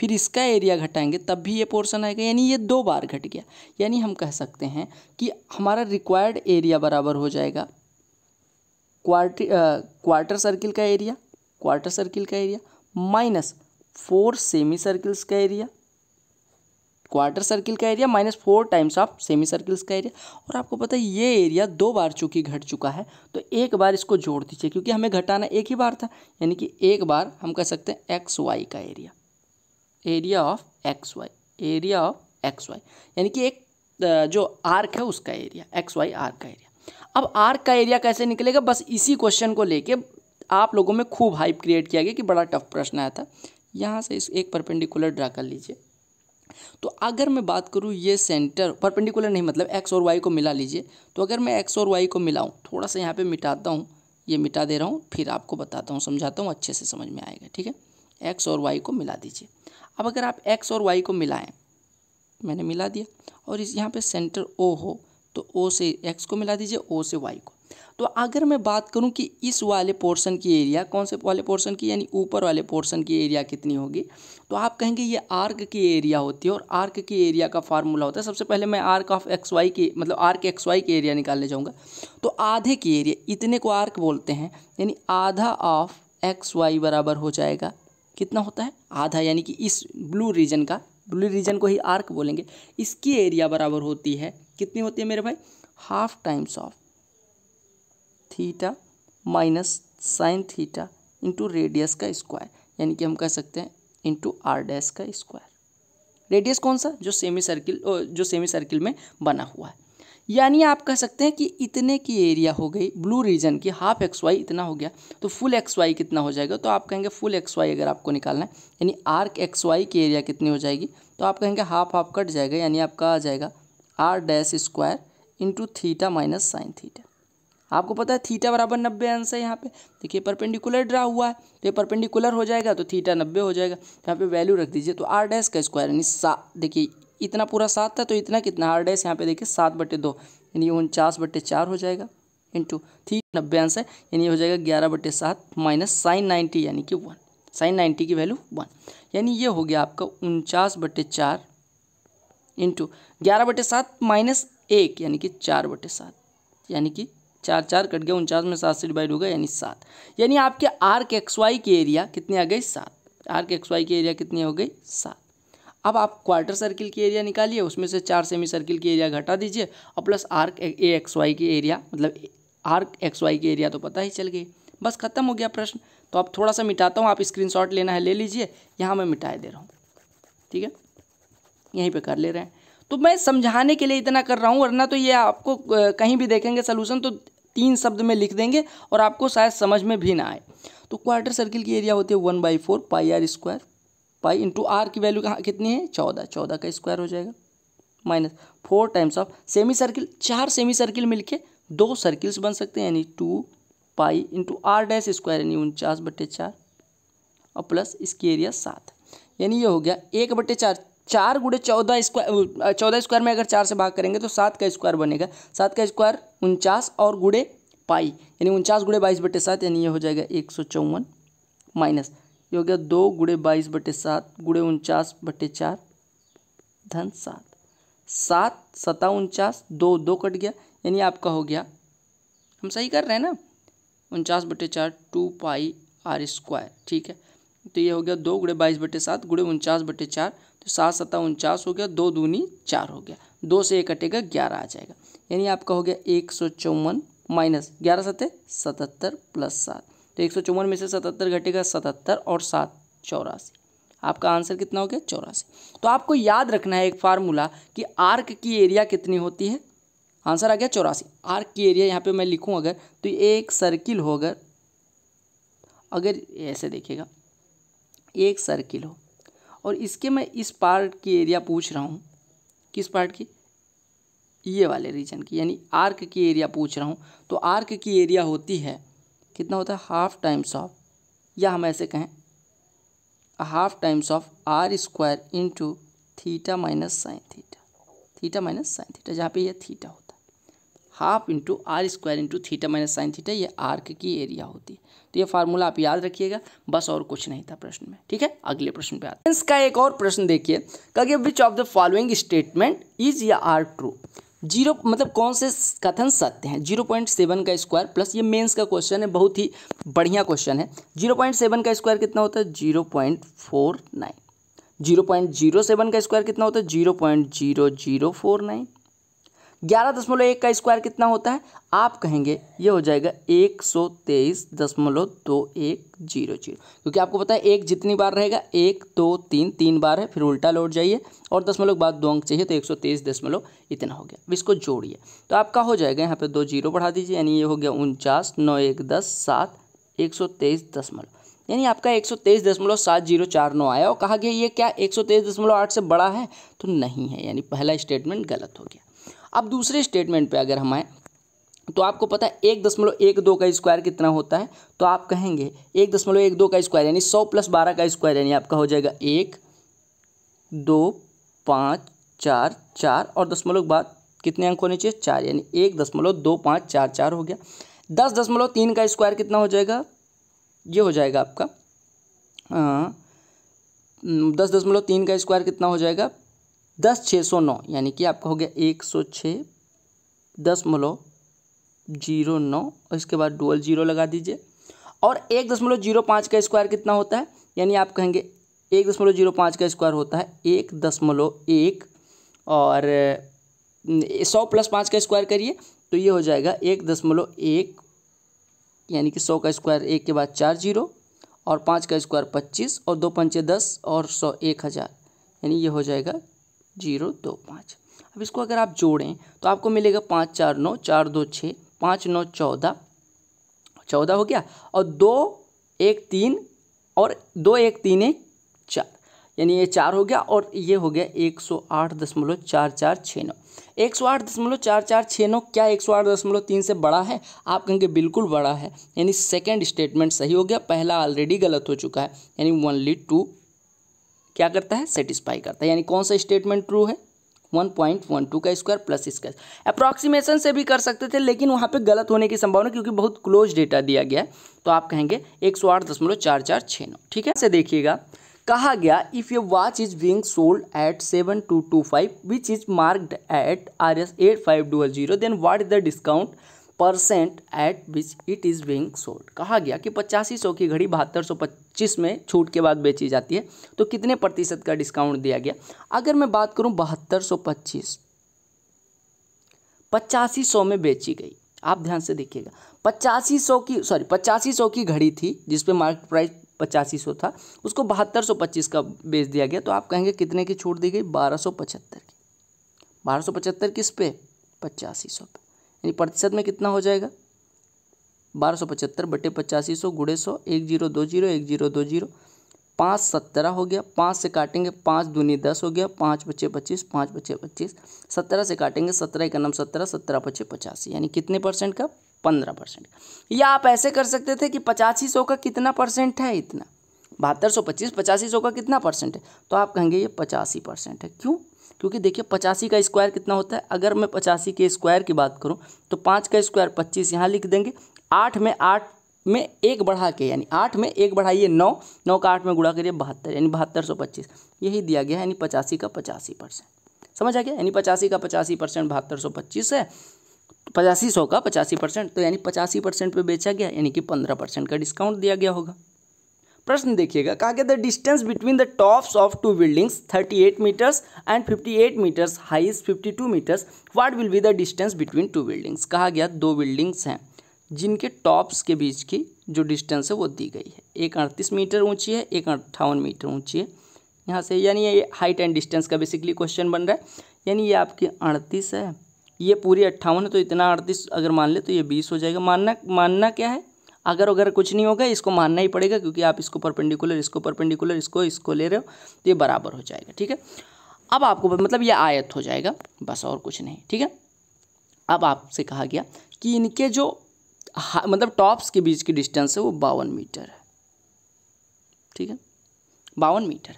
फिर इसका एरिया घटाएंगे तब भी ये पोर्सन आएगा यानी ये दो बार घट गया यानी हम कह सकते हैं कि हमारा रिक्वायर्ड एरिया बराबर हो जाएगा क्वार्टी क्वार्टर सर्किल का एरिया क्वार्टर सर्किल का area minus four semi circles का एरिया क्वार्टर सर्किल का area minus four times of semi circles का एरिया और आपको पता है ये एरिया दो बार चूंकि घट चुका है तो एक बार इसको जोड़ दीजिए क्योंकि हमें घटाना एक ही बार था यानी कि एक बार हम कह सकते हैं एक्स वाई का area area of X Y area of X Y यानी कि एक जो आर्क है उसका एरिया एक्स वाई आर्क का एरिया अब आर्क का एरिया कैसे निकलेगा बस इसी क्वेश्चन को लेके आप लोगों में खूब हाइप क्रिएट किया गया कि बड़ा टफ प्रश्न आया था यहाँ से इस एक परपेंडिकुलर ड्रा कर लीजिए तो अगर मैं बात करूँ ये सेंटर परपेंडिकुलर नहीं मतलब एक्स और वाई को मिला लीजिए तो अगर मैं एक्स और वाई को मिलाऊँ थोड़ा सा यहाँ पर मिटाता हूँ ये मिटा दे रहा हूँ फिर आपको बताता हूँ समझाता हूँ अच्छे से समझ में आएगा ठीक है एक्स और वाई को मिला दीजिए अब अगर आप एक्स और वाई को मिलाएं मैंने मिला दिया और इस यहाँ पे सेंटर ओ हो तो ओ से एक्स को मिला दीजिए ओ से वाई को तो अगर मैं बात करूँ कि इस वाले पोर्शन की एरिया कौन से वाले पोर्शन की यानी ऊपर वाले पोर्शन की एरिया कितनी होगी तो आप कहेंगे ये आर्क की एरिया होती है और आर्क की एरिया का फार्मूला होता है सबसे पहले मैं आर्क ऑफ एक्स वाई की मतलब आर्क एक्स वाई की एरिया निकालने जाऊँगा तो आधे की एरिया इतने को आर्क बोलते हैं यानी आधा ऑफ एक्स वाई बराबर हो जाएगा कितना होता है आधा यानी कि इस ब्लू रीजन का ब्लू रीजन को ही आर्क बोलेंगे इसकी एरिया बराबर होती है कितनी होती है मेरे भाई half times of theta minus sine theta into radius का स्क्वायर यानी कि हम कह सकते हैं इंटू आर डैस का स्क्वायर रेडियस कौन सा जो सेमी सर्किल जो सेमी सर्किल में बना हुआ है यानी आप कह सकते हैं कि इतने की एरिया हो गई ब्लू रीजन की हाफ एक्स वाई इतना हो गया तो फुल एक्स वाई कितना हो जाएगा तो आप कहेंगे फुल एक्स वाई अगर आपको निकालना है यानी आर्क एक्स वाई की एरिया कितनी हो जाएगी तो आप कहेंगे हाफ हाफ कट जाएगा यानी आपका आ जाएगा R dash square into theta minus sine theta आपको पता है थीटा बराबर नब्बे आंसर है यहाँ पे देखिए परपेंडिकुलर ड्रा हुआ है तो ये परपेंडिकुलर हो जाएगा तो थीटा नब्बे हो जाएगा तो यहाँ पे वैल्यू रख दीजिए तो आर डैश का स्क्वायर यानी सा देखिए इतना पूरा सात था तो इतना कितना हार्ड डाइस यहाँ पे देखिए सात बटे दो यानी उनचास बटे चार हो जाएगा इंटू थी नब्बे आंसर यानी हो जाएगा ग्यारह बटे सात माइनस साइन नाइन्टी यानी कि वन साइन नाइन्टी की वैल्यू वन यानी ये हो गया आपका उनचास बटे चार इंटू ग्यारह बटे सात माइनस एक यानी कि चार बटे सात यानी कि चार चार कट गया उनचास में सात से डिवाइड होगा यानी सात यानी आपके आर के एक्स वाई की एरिया कितनी आ गई सात आर के एक्स वाई की एरिया कितनी हो गई सात अब आप क्वार्टर सर्किल की एरिया निकालिए उसमें से चार सेमी सर्किल की एरिया घटा दीजिए और plus arc A X Y की एरिया मतलब आर्क एक्स वाई की एरिया तो पता ही चल गई बस खत्म हो गया प्रश्न तो आप थोड़ा सा मिटाता हूँ आप शॉट लेना है ले लीजिए यहाँ मैं मिटाए दे रहा हूँ ठीक है यहीं पर कर ले रहे हैं तो मैं समझाने के लिए इतना कर रहा हूँ वरना तो ये आपको कहीं भी देखेंगे सोलूशन तो तीन शब्द में लिख देंगे और आपको शायद समझ में भी ना आए तो क्वार्टर सर्किल की एरिया होती है one by four pi R square pi into R की वैल्यू कहाँ कितनी है चौदह चौदह का स्क्वायर हो जाएगा minus four times of semi circle चार सेमी सर्किल मिलके दो सर्किल्स बन सकते हैं यानी two pi into R dash square यानी उनचास बट्टे चार और प्लस इसकी एरिया सात यानी ये हो गया एक बट्टे चार चार गुड़े चौदह स्क्वायर चौदह स्क्वायर में अगर चार से भाग करेंगे तो सात का स्क्वायर बनेगा सात का स्क्वायर उनचास और गुड़े पाई यानी उनचास गुड़े बाईस बटे सात यानी ये हो जाएगा एक सौ चौवन माइनस ये हो गया दो गुड़े बाईस बटे सात गुड़े उनचास बटे चार धन सात सात सता उनचास दो दो कट गया यानी आपका हो गया हम सही कर रहे हैं ना उनचास बटे चार टू पाई आर स्क्वायर ठीक है तो ये हो गया दो गुड़े बाईस बटे सात गुड़े उनचास बटे चार तो सात सता उनचास हो गया दो दूनी चार हो गया दो से एक कटेगा ग्यारह आ जाएगा यानी आपका हो गया एक सौ चौवन माइनस ग्यारह सतह सतहत्तर प्लस सात तो एक सौ चौवन में से सतहत्तर घटेगा सतहत्तर और सात चौरासी आपका आंसर कितना हो गया चौरासी तो आपको याद रखना है एक फार्मूला कि आर्क की एरिया कितनी होती है आंसर आ गया चौरासी आर्क की एरिया यहाँ पे मैं लिखूँ अगर तो एक सर्किल हो अगर अगर ऐसे देखिएगा एक सर्किल हो और इसके मैं इस पार्ट की एरिया पूछ रहा हूँ किस पार्ट की ये वाले रीजन की यानी आर्क की एरिया पूछ रहा हूँ तो आर्क की एरिया होती है कितना होता है हाफ टाइम्स ऑफ या हम ऐसे कहें half times of R square into theta minus sine theta theta minus sine theta जहाँ पे ये थीटा होता है half into R square into theta minus sine theta ये आर्क की एरिया होती है तो ये फार्मूला आप याद रखिएगा बस और कुछ नहीं था प्रश्न में ठीक है अगले प्रश्न पे आते हैं इसका एक और प्रश्न देखिए कहा कि which of the following statement is या आर ट्रू जीरो मतलब कौन से कथन सत्य हैं जीरो पॉइंट सेवन का स्क्वायर प्लस ये मेंस का क्वेश्चन है बहुत ही बढ़िया क्वेश्चन है जीरो पॉइंट सेवन का स्क्वायर कितना होता है zero point four nine zero point zero seven का स्क्वायर कितना होता है zero point zero zero four nine ग्यारह दशमलव एक का स्क्वायर कितना होता है आप कहेंगे ये हो जाएगा एक सौ तेईस दशमलव दो एक जीरो जीरो क्योंकि आपको पता है एक जितनी बार रहेगा एक दो तीन तीन बार है फिर उल्टा लौट जाइए और दशमलव बाद दो अंक चाहिए तो एक सौ तेईस दशमलव इतना हो गया अब इसको जोड़िए तो आपका हो जाएगा यहाँ पर दो जीरो बढ़ा दीजिए यानी ये हो गया उनचास नौ एक दस सात एक सौ तेईस दशमलव यानी आपका एक सौ तेईस दशमलव सात जीरो चार नौ आया और कहा गया ये क्या एक सौ तेईस दशमलव आठ से बड़ा है तो नहीं है यानी पहला स्टेटमेंट गलत हो गया अब दूसरे स्टेटमेंट पे अगर हम आए तो आपको पता है एक दशमलव एक दो का स्क्वायर कितना होता है तो आप कहेंगे एक दशमलव एक दो का स्क्वायर यानी सौ प्लस बारह का स्क्वायर यानी आपका हो जाएगा एक दो पाँच चार चार और दशमलव बाद कितने अंक होने चाहिए चार यानी एक दशमलव दो पाँच चार चार हो गया दस दशमलव तीन का स्क्वायर कितना हो जाएगा ये हो जाएगा आपका हाँ, दस दशमलव तीन का स्क्वायर कितना हो जाएगा दस छः सौ नौ यानी कि आपका हो गया एक सौ छः दसमलव जीरो नौ और इसके बाद डुअल जीरो लगा दीजिए और एक दशमलव जीरो पाँच का स्क्वायर कितना होता है यानी आप कहेंगे एक दशमलव जीरो पाँच का स्क्वायर होता है एक दशमलव एक और सौ प्लस पाँच का स्क्वायर करिए तो ये हो जाएगा एक दशमलव एक यानी कि सौ का स्क्वायर एक के बाद चार जीरो और पाँच का स्क्वायर पच्चीस और दो पंचे दस और सौ एक हज़ार यानी ये हो जाएगा जीरो दो पाँच अब इसको अगर आप जोड़ें तो आपको मिलेगा पाँच चार नौ चार दो छः पाँच नौ चौदह चौदह हो गया और दो एक तीन और दो एक तीन एक चार यानी ये चार हो गया और ये हो गया एक सौ आठ दशमलव चार चार छः नौ एक सौ आठ दशमलव चार चार छः नौ क्या एक सौ आठ दशमलव तीन से बड़ा है आप कहेंगे बिल्कुल बड़ा है यानी सेकंड स्टेटमेंट सही हो गया पहला ऑलरेडी गलत हो चुका है यानी ओनली टू क्या करता है सेटिस्फाई करता है यानी कौन सा स्टेटमेंट ट्रू है वन पॉइंट वन टू का स्क्वायर प्लस इसका अप्रॉक्सीमेशन से भी कर सकते थे लेकिन वहाँ पे गलत होने की संभावना क्योंकि बहुत क्लोज डेटा दिया गया है तो आप कहेंगे एक सौ आठ दशमलव चार चार छः नौ ठीक है ऐसे देखिएगा कहा गया if your watch is being sold at seven two two five which is marked at R S eight five double zero then what is the discount percent at which it is being sold कहा गया कि पचासी सौ की घड़ी बहत्तर सौ पच्चीस में छूट के बाद बेची जाती है तो कितने प्रतिशत का डिस्काउंट दिया गया अगर मैं बात करूं बहत्तर सौ पच्चीस पचासी सौ में बेची गई आप ध्यान से देखिएगा पचासी सौ की सॉरी पचासी सौ की घड़ी थी जिसपे मार्केट प्राइस पचासी सौ था उसको बहत्तर सौ पच्चीस का बेच दिया गया तो आप कहेंगे कितने की छूट दी गई बारह सौ पचहत्तर की बारह सौ पचहत्तर किस पे पचासी सौ पे यानी प्रतिशत में कितना हो जाएगा बारह सौ पचहत्तर बटे पचासी सौ गुड़े सौ एक जीरो दो जीरो एक जीरो दो जीरो पाँच सत्रह हो गया पाँच से काटेंगे पाँच दूनी दस हो गया पाँच बच्चे पच्चीस पाँच बच्चे पच्चीस सत्रह से काटेंगे सत्रह नम सत्रह सत्रह पच्चे पचासी यानी कितने परसेंट का पंद्रह परसेंट या आप ऐसे कर सकते थे कि पचासी सौ का कितना परसेंट है इतना बहत्तर सौ पच्चीस पचासी सौ का कितना परसेंट है तो आप कहेंगे ये पचासी परसेंट है क्यों क्योंकि देखिए पचासी का स्क्वायर कितना होता है अगर मैं पचासी के स्क्वायर की बात करूँ तो पाँच का स्क्वायर पच्चीस यहाँ लिख देंगे आठ में आठ में एक बढ़ा के यानी आठ में एक बढ़ाइए नौ नौ का आठ में गुड़ा करिए बहत्तर यानी बहत्तर सौ पच्चीस यही दिया गया है यानी पचासी का पचासी परसेंट समझ आ गया यानी पचासी का पचासी परसेंट बहत्तर सौ पच्चीस है पचासी सौ का पचासी परसेंट तो यानी पचासी परसेंट पर बेचा गया यानी कि पंद्रह परसेंट का डिस्काउंट दिया गया होगा प्रश्न देखिएगा कहा गया the distance between the tops of two buildings 38 meters and 58 meters is 52 meters what will be the distance between two buildings कहा गया दो बिल्डिंग्स हैं जिनके टॉप्स के बीच की जो डिस्टेंस है वो दी गई है एक अड़तीस मीटर ऊंची है एक अट्ठावन मीटर ऊंची है यहाँ से यानी ये हाइट एंड डिस्टेंस का बेसिकली क्वेश्चन बन रहा है यानी ये आपकी अड़तीस है ये पूरी अट्ठावन है तो इतना अड़तीस अगर मान ले तो ये बीस हो जाएगा मानना मानना क्या है अगर अगर कुछ नहीं होगा इसको मानना ही पड़ेगा क्योंकि आप इसको परपेंडिकुलर इसको परपेंडिकुलर इसको इसको ले रहे हो तो ये बराबर हो जाएगा ठीक है अब आपको मतलब ये आयत हो जाएगा बस और कुछ नहीं ठीक है अब आपसे कहा गया कि इनके जो मतलब टॉप्स के बीच की डिस्टेंस है वो बावन मीटर है ठीक है बावन मीटर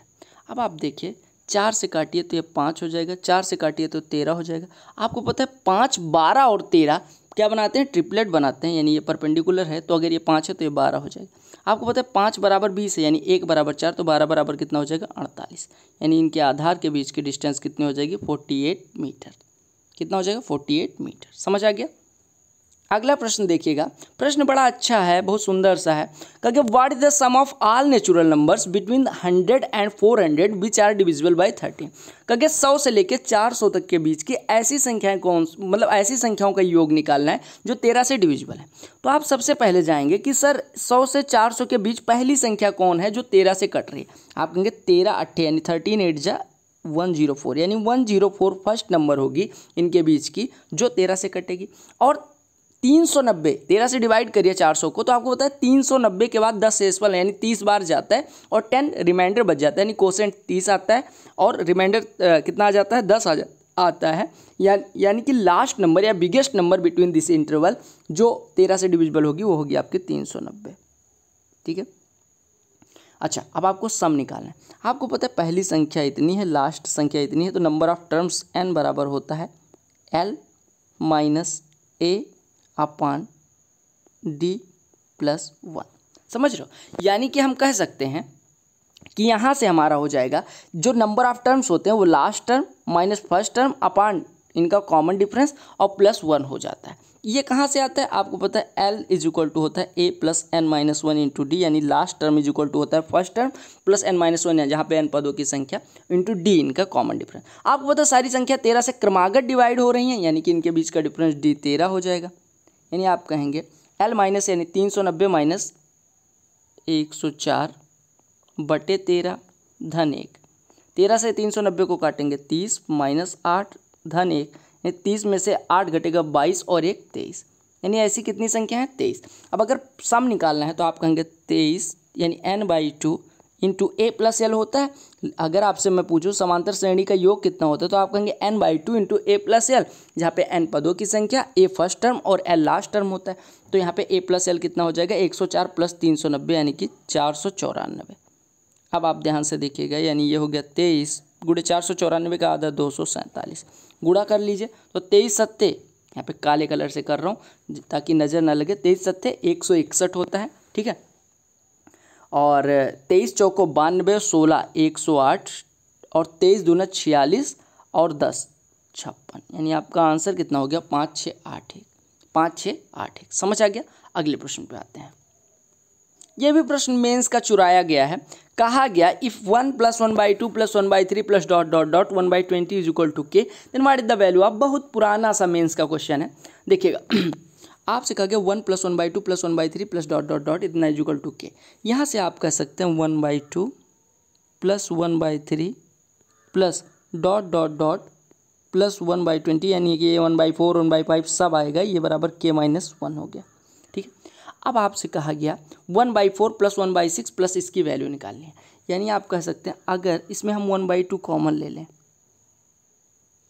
अब आप देखिए चार से काटिए तो ये पाँच हो जाएगा चार से काटिए तो तेरह हो जाएगा आपको पता है पाँच बारह और तेरह क्या बनाते हैं ट्रिपलेट बनाते हैं यानी ये परपेंडिकुलर है तो अगर ये पाँच है तो ये बारह हो जाएगा आपको पता है पाँच बराबर बीस है यानी एक बराबर चार तो बारह बराबर कितना हो जाएगा अड़तालीस यानी इनके आधार के बीच की डिस्टेंस कितनी हो जाएगी फोर्टी एट मीटर कितना हो जाएगा फोर्टी एट मीटर समझ आ गया अगला प्रश्न देखिएगा प्रश्न बड़ा अच्छा है बहुत सुंदर सा है कहा कि what is the sum of all natural numbers between hundred and four hundred which are divisible by thirteen कहा सौ से लेकर चार सौ तक के बीच की ऐसी संख्याएं कौन मतलब ऐसी संख्याओं का योग निकालना है जो तेरह से डिविजिबल है तो आप सबसे पहले जाएंगे कि सर सौ से चार सौ के बीच पहली संख्या कौन है जो तेरह से कट रही है आप कहेंगे तेरह अट्ठे यानी थर्टीन एट जा वन जीरो फोर यानी one zero four first number होगी इनके बीच की जो तेरह से कटेगी और तीन सौ नब्बे तेरह से डिवाइड करिए चार सौ को तो आपको पता है तीन सौ नब्बे के बाद दस सेसफल यानी तीस बार जाता है और टेन रिमाइंडर बच जाता है यानी क्वेश्चन तीस आता है और रिमाइंडर कितना आ जाता है दस आ जा आता है या यानी कि लास्ट नंबर या biggest number between this interval जो तेरह से डिविजिबल होगी वो होगी आपकी तीन सौ नब्बे ठीक है अच्छा अब आपको सम निकालना है आपको पता है पहली संख्या इतनी है लास्ट संख्या इतनी है तो नंबर ऑफ टर्म्स एन बराबर होता है L minus A upon D plus one समझ रहे हो यानी कि हम कह सकते हैं कि यहाँ से हमारा हो जाएगा जो नंबर ऑफ टर्म्स होते हैं वो last term minus first term upon इनका कॉमन डिफरेंस और प्लस वन हो जाता है ये कहाँ से आता है आपको पता है एल इज इक्वल टू होता है A plus N minus one into D यानी last term is equal to होता है first term plus N minus one जहाँ पे एन पदों की संख्या इंटू डी इनका कॉमन डिफरेंस आपको पता है सारी संख्या तेरह से क्रमागत डिवाइड हो रही है यानी कि इनके बीच का डिफरेंस डी तेरह हो जाएगा यानी आप कहेंगे एल माइनस यानी तीन सौ नब्बे माइनस एक सौ चार बटे तेरह धन एक तेरह से तीन सौ नब्बे को काटेंगे तीस माइनस आठ धन एक यानी तीस में से आठ घटेगा बाईस और एक तेईस यानी ऐसी कितनी संख्या है तेईस अब अगर सम निकालना है तो आप कहेंगे तेईस यानी N by two into A plus L होता है अगर आपसे मैं पूछूँ समांतर श्रेणी का योग कितना होता है तो आप कहेंगे N by two into A plus L जहाँ पे एन पदों की संख्या ए फर्स्ट टर्म और एल लास्ट टर्म होता है तो यहाँ पे ए प्लस एल कितना हो जाएगा एक सौ चार प्लस तीन सौ नब्बे यानी कि चार सौ चौरानबे अब आप ध्यान से देखिएगा यानी ये हो गया तेईस गुड़े चार सौ चौरानबे का आधा दो सौ सैंतालीस गुड़ा कर लीजिए तो तेईस सत्ते यहाँ पे काले कलर से कर रहा हूँ ताकि नज़र ना लगे तेईस सत्य एक सौ इकसठ होता है ठीक है और तेईस चौको बानवे सोलह एक सौ आठ और तेईस दूना छियालीस और दस छप्पन यानी आपका आंसर कितना हो गया पाँच छः आठ एक पाँच छः आठ एक समझ आ गया अगले प्रश्न पे आते हैं यह भी प्रश्न मेंस का चुराया गया है कहा गया if one plus one by two plus one by three plus dot dot dot one by twenty is equal to K then what is the value आप बहुत पुराना सा मेंस का क्वेश्चन है देखिएगा आपसे कहा गया one plus one by two plus one by three plus dot dot dot इतना इजुगल टू के यहाँ से आप कह सकते हैं one by two plus one by three plus dot dot dot plus one by twenty यानी कि ये one by four one by five सब आएगा ये बराबर के माइनस वन हो गया ठीक है अब आपसे कहा गया one by four plus one by six plus इसकी वैल्यू निकालनी है यानी आप कह सकते हैं अगर इसमें हम वन बाई टू कॉमन ले लें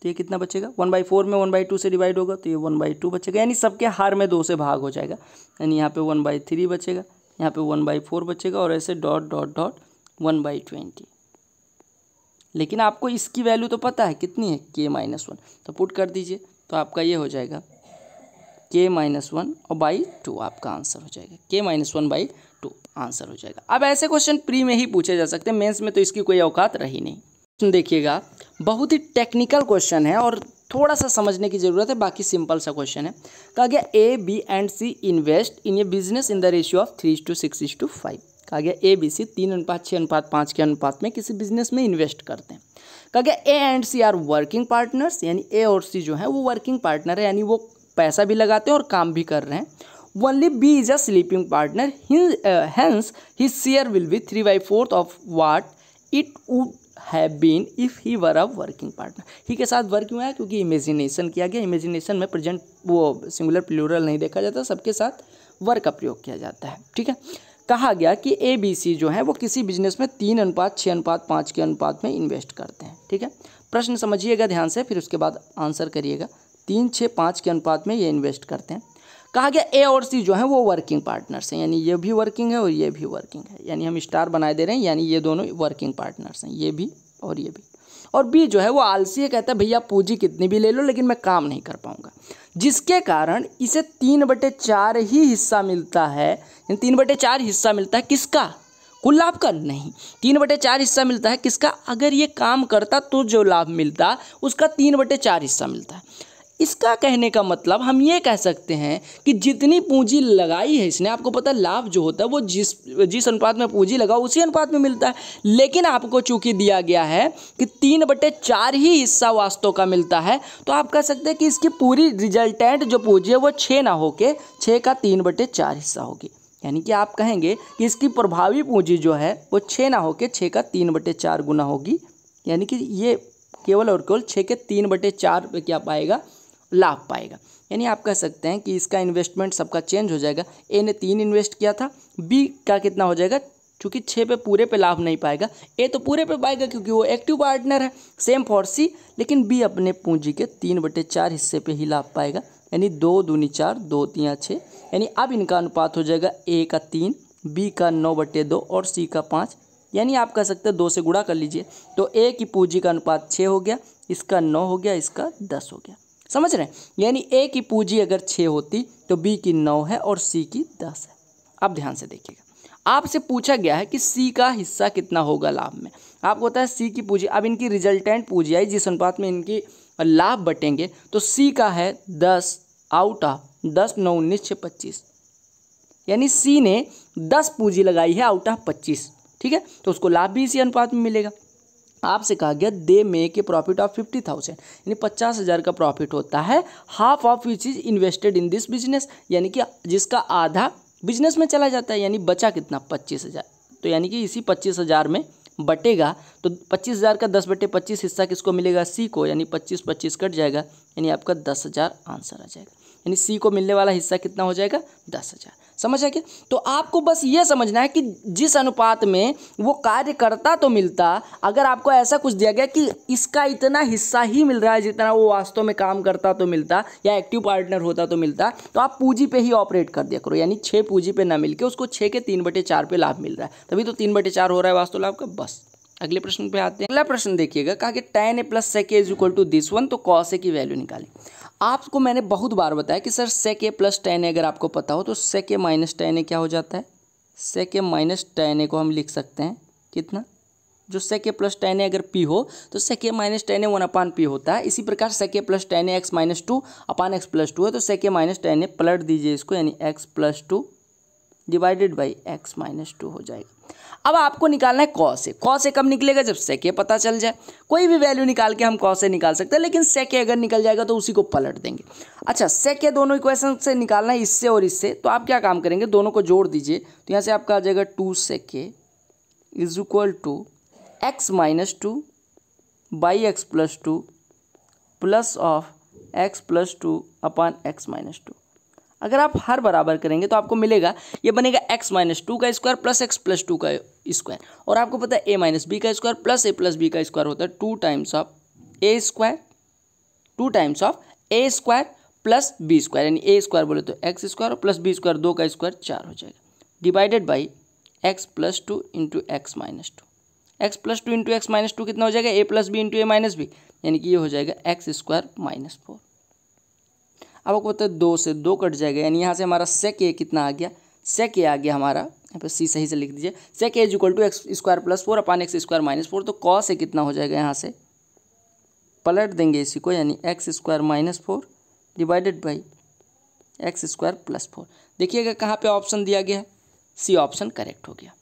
तो ये कितना बचेगा वन बाई फोर में वन बाई टू से डिवाइड होगा तो ये वन बाई टू बचेगा यानी सबके हार में दो से भाग हो जाएगा यानी यहाँ पे वन बाई थ्री बचेगा यहाँ पे वन बाई फोर बचेगा और ऐसे dot dot dot one by twenty लेकिन आपको इसकी वैल्यू तो पता है कितनी है के माइनस वन तो पुट कर दीजिए तो आपका ये हो जाएगा के माइनस वन और बाई टू आपका आंसर हो जाएगा K minus one by two answer हो जाएगा अब ऐसे क्वेश्चन प्री में ही पूछे जा सकते हैं मेंस में तो इसकी कोई औकात रही नहीं देखिएगा बहुत ही टेक्निकल क्वेश्चन है और थोड़ा सा समझने की ज़रूरत है बाकी सिंपल सा क्वेश्चन है कहा गया A B and C invest in a business in the ratio of three two six is two five कहा गया ए बी सी तीन अनुपात छः अनुपात पाँच के अनुपात में किसी बिजनेस में इन्वेस्ट करते हैं कहा गया A and C are working partners यानी ए और सी जो है वो वर्किंग पार्टनर है यानी वो पैसा भी लगाते हैं और काम भी कर रहे हैं only B is a sleeping partner hence his share will be three by fourth of what it would have been if he were a working partner ही के साथ वर्क क्यों आया क्योंकि इमेजिनेशन किया गया इमेजिनेशन में प्रेजेंट वो सिंगुलर प्लूरल नहीं देखा जाता सबके साथ वर्क का प्रयोग किया जाता है ठीक है कहा गया कि ए बी सी जो है वो किसी बिजनेस में तीन अनुपात छः अनुपात पाँच के अनुपात में इन्वेस्ट करते हैं ठीक है प्रश्न समझिएगा ध्यान से फिर उसके बाद आंसर करिएगा तीन छः पाँच के अनुपात में ये इन्वेस्ट करते हैं कहा गया ए और सी जो है वो वर्किंग पार्टनर्स हैं यानी ये भी वर्किंग है और ये भी वर्किंग है यानी हम स्टार बनाए दे रहे हैं यानी ये दोनों वर्किंग पार्टनर्स हैं ये भी और ये भी और बी जो है वो आलसी है कहता है भैया पूँजी कितनी भी ले लो लेकिन मैं काम नहीं कर पाऊंगा जिसके कारण इसे तीन बटे चार ही हिस्सा मिलता है तीन बटे चार हिस्सा मिलता है किसका कुल लाभ का नहीं तीन बटे चार हिस्सा मिलता है किसका अगर ये काम करता तो जो लाभ मिलता उसका तीन बटे चार हिस्सा मिलता है इसका कहने का मतलब हम ये कह सकते हैं कि जितनी पूंजी लगाई है इसने आपको पता लाभ जो होता है वो जिस जिस अनुपात में पूंजी लगाओ उसी अनुपात में मिलता है लेकिन आपको चूंकि दिया गया है कि तीन बटे चार ही हिस्सा वास्तव का मिलता है तो आप कह सकते हैं कि इसकी पूरी रिजल्टेंट जो पूंजी है वो छः ना होके छः का तीन बटे चार हिस्सा होगी यानी कि आप कहेंगे कि इसकी प्रभावी पूंजी जो है वो छः ना होके छः का तीन बटे चार गुना होगी यानी कि ये केवल और केवल छः के तीन बटे चार पे क्या पाएगा लाभ पाएगा यानी आप कह सकते हैं कि इसका इन्वेस्टमेंट सबका चेंज हो जाएगा ए ने तीन इन्वेस्ट किया था बी का कितना हो जाएगा चूँकि छः पे पूरे पे लाभ नहीं पाएगा ए तो पूरे पे पाएगा क्योंकि वो एक्टिव पार्टनर है सेम फॉर सी लेकिन बी अपने पूंजी के तीन बटे चार हिस्से पे ही लाभ पाएगा यानी दो दूनी चार दो तिया छः यानी अब इनका अनुपात हो जाएगा ए का तीन बी का नौ बटे दो और सी का पाँच यानी आप कह सकते हैं दो से गुड़ा कर लीजिए तो ए की पूंजी का अनुपात छः हो गया इसका नौ हो गया इसका दस हो गया समझ रहे हैं यानी ए की पूंजी अगर छः होती तो बी की नौ है और सी की दस है अब ध्यान से देखिएगा आपसे पूछा गया है कि सी का हिस्सा कितना होगा लाभ में आपको होता है सी की पूंजी अब इनकी रिजल्टेंट पूंजी आई जिस अनुपात में इनकी लाभ बटेंगे तो सी का है दस आउट ऑफ दस नौ उन्नीस छः पच्चीस यानी सी ने दस पूंजी लगाई है आउट ऑफ पच्चीस ठीक है तो उसको लाभ भी इसी अनुपात में मिलेगा आपसे कहा गया they make a profit of fifty thousand यानी पचास हज़ार का प्रॉफिट होता है half of which is invested in this business यानी कि जिसका आधा बिजनेस में चला जाता है यानी बचा कितना पच्चीस हज़ार तो यानी कि इसी पच्चीस हज़ार में बटेगा तो पच्चीस हज़ार का दस बटे पच्चीस हिस्सा किसको मिलेगा सी को यानी पच्चीस पच्चीस कट जाएगा यानी आपका दस हज़ार आंसर आ जाएगा यानी सी को मिलने वाला हिस्सा कितना हो जाएगा दस हज़ार समझ है कि तो आपको बस ये समझना है कि जिस अनुपात में वो कार्य करता तो मिलता अगर आपको ऐसा कुछ दिया गया कि इसका इतना हिस्सा ही मिल रहा है जितना वो वास्तव में काम करता तो मिलता या एक्टिव पार्टनर होता तो मिलता तो आप पूंजी पे ही ऑपरेट कर दिया करो यानी छः पूंजी पे ना मिलके उसको छः के तीन बटे चार पे लाभ मिल रहा है तभी तो तीन बटे चार हो रहा है वास्तव लाभ का बस अगले प्रश्न पे आते हैं अगला प्रश्न देखिएगा कहा कि tan A plus sec is equal to this one तो कॉस ए की वैल्यू निकाली आपको मैंने बहुत बार बताया कि sir sec A plus tan A अगर आपको पता हो तो सेक ए माइनस टेन ए क्या हो जाता है सेक ए माइनस टेन ए को हम लिख सकते हैं कितना जो सेक ए प्लस टेन ए अगर पी हो तो sec A minus ten A one upon P होता है इसी प्रकार sec A plus tan A x minus two upon x plus two है तो सेक ए माइनस टेन ए पलट दीजिए इसको यानी x plus two divided by x minus two हो जाएगा अब आपको निकालना है कौ से कौ से कब निकलेगा जब सेक ए पता चल जाए कोई भी वैल्यू निकाल के हम कौ से निकाल सकते हैं लेकिन सेक अगर निकल जाएगा तो उसी को पलट देंगे अच्छा सेक ए दोनों इक्वेशन से निकालना है इससे और इससे तो आप क्या काम करेंगे दोनों को जोड़ दीजिए तो यहाँ से आपका आ जाएगा two sec A is equal to x minus two by x plus two plus of x plus two upon x minus two अगर आप हर बराबर करेंगे तो आपको मिलेगा ये बनेगा एक्स माइनस टू का square plus x plus two का स्क्वायर और आपको पता है ए माइनस बी का square plus A plus B का स्क्वायर होता है two times of A square two times of A square plus B square यानी ए स्क्वायर बोले तो एक्स स्क्वायर और प्लस बी स्क्वायर दो का स्क्वायर चार हो जाएगा divided by x plus two into x minus to x plus two into x minus two कितना हो जाएगा A plus B into A minus B यानी कि ये हो जाएगा एक्स स्क्वायर माइनस फोर अब आपको पता है दो से दो कट जाएगा यानी यहाँ से हमारा सेक ए कितना आ गया सेक ए आ गया हमारा यहाँ पर सी सही से लिख दीजिए sec A is equal to x square plus four upon x square minus four तो कॉस ए कितना हो जाएगा यहाँ से पलट देंगे इसी को यानी x square minus four divided by x square plus four देखिएगा कहाँ पर ऑप्शन दिया गया है सी ऑप्शन करेक्ट हो गया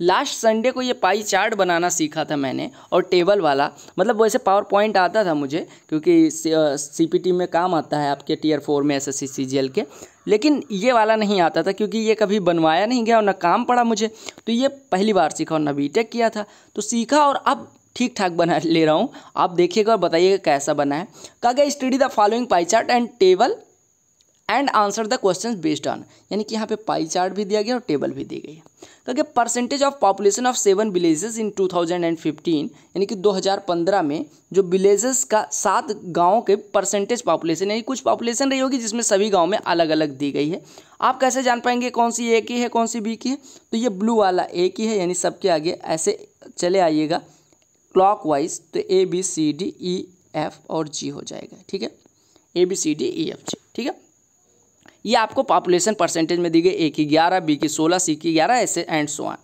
लास्ट संडे को ये पाई चार्ट बनाना सीखा था मैंने और टेबल वाला मतलब वैसे पावर पॉइंट आता था मुझे क्योंकि सीपीटी में काम आता है आपके टीयर फोर में एसएससी सीजीएल के लेकिन ये वाला नहीं आता था क्योंकि ये कभी बनवाया नहीं गया और ना काम पड़ा मुझे तो ये पहली बार सीखा और ना टेक किया था तो सीखा और अब ठीक ठाक बना ले रहा हूँ आप देखिएगा और बताइएगा कैसा बना है कहा गया study the following pie chart and table and answer the question based on यानी कि यहाँ पे पाई चार्ट भी दिया गया और टेबल भी दी गई है क्योंकि percentage of population of seven villages in 2015 यानी कि 2015 में जो विलेजेस का सात गाँव के परसेंटेज पॉपुलेशन यानी कुछ पॉपुलेशन रही होगी जिसमें सभी गाँव में अलग अलग दी गई है आप कैसे जान पाएंगे कौन सी ए की है कौन सी बी की है तो ये ब्लू वाला ए की है यानी सबके आगे ऐसे चले आइएगा क्लॉक वाइज तो A B C D E F और जी हो जाएगा ठीक है A B C D E F G ठीक है ये आपको पॉपुलेशन परसेंटेज में दी गई ए की ग्यारह बी की सोलह सी की ग्यारह ऐसे एंड सो ऑन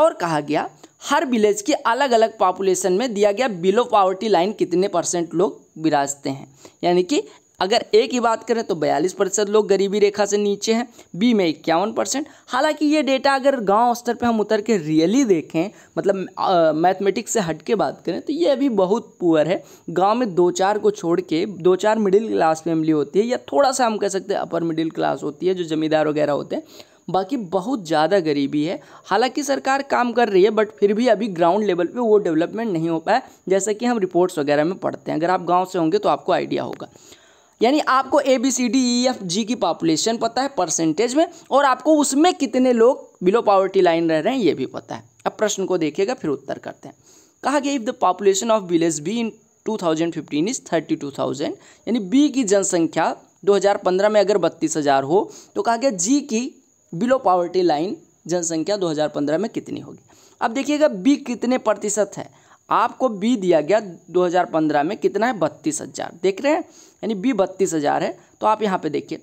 और कहा गया हर विलेज के अलग अलग पॉपुलेशन में दिया गया बिलो पावर्टी लाइन कितने परसेंट लोग विराजते हैं यानी कि अगर ए की बात करें तो बयालीस प्रतिशत लोग गरीबी रेखा से नीचे हैं बी में इक्यावन परसेंट हालांकि ये डेटा अगर गांव स्तर पे हम उतर के रियली देखें मतलब मैथमेटिक्स से हट के बात करें तो ये अभी बहुत पुअर है गाँव में दो चार को छोड़ के दो चार मिडिल क्लास फैमिली होती है या थोड़ा सा हम कह सकते हैं अपर मिडिल क्लास होती है जो जमींदार वगैरह होते हैं बाकी बहुत ज़्यादा गरीबी है हालांकि सरकार काम कर रही है बट फिर भी अभी ग्राउंड लेवल पे वो डेवलपमेंट नहीं हो पाया जैसा कि हम रिपोर्ट्स वगैरह में पढ़ते हैं अगर आप गांव से होंगे तो आपको आइडिया होगा यानी आपको A B C D E F G की पॉपुलेशन पता है परसेंटेज में और आपको उसमें कितने लोग बिलो पावर्टी लाइन रह रहे हैं ये भी पता है अब प्रश्न को देखिएगा फिर उत्तर करते हैं कहा गया if the population of village B in 2015 is 32,000 यानी बी की जनसंख्या 2015 में अगर बत्तीस हज़ार हो तो कहा गया जी की बिलो पावर्टी लाइन जनसंख्या 2015 में कितनी होगी अब देखिएगा बी कितने प्रतिशत है आपको बी दिया गया 2015 में कितना है बत्तीस हज़ार देख रहे हैं यानी बी बत्तीस हज़ार है तो आप यहाँ पे देखिए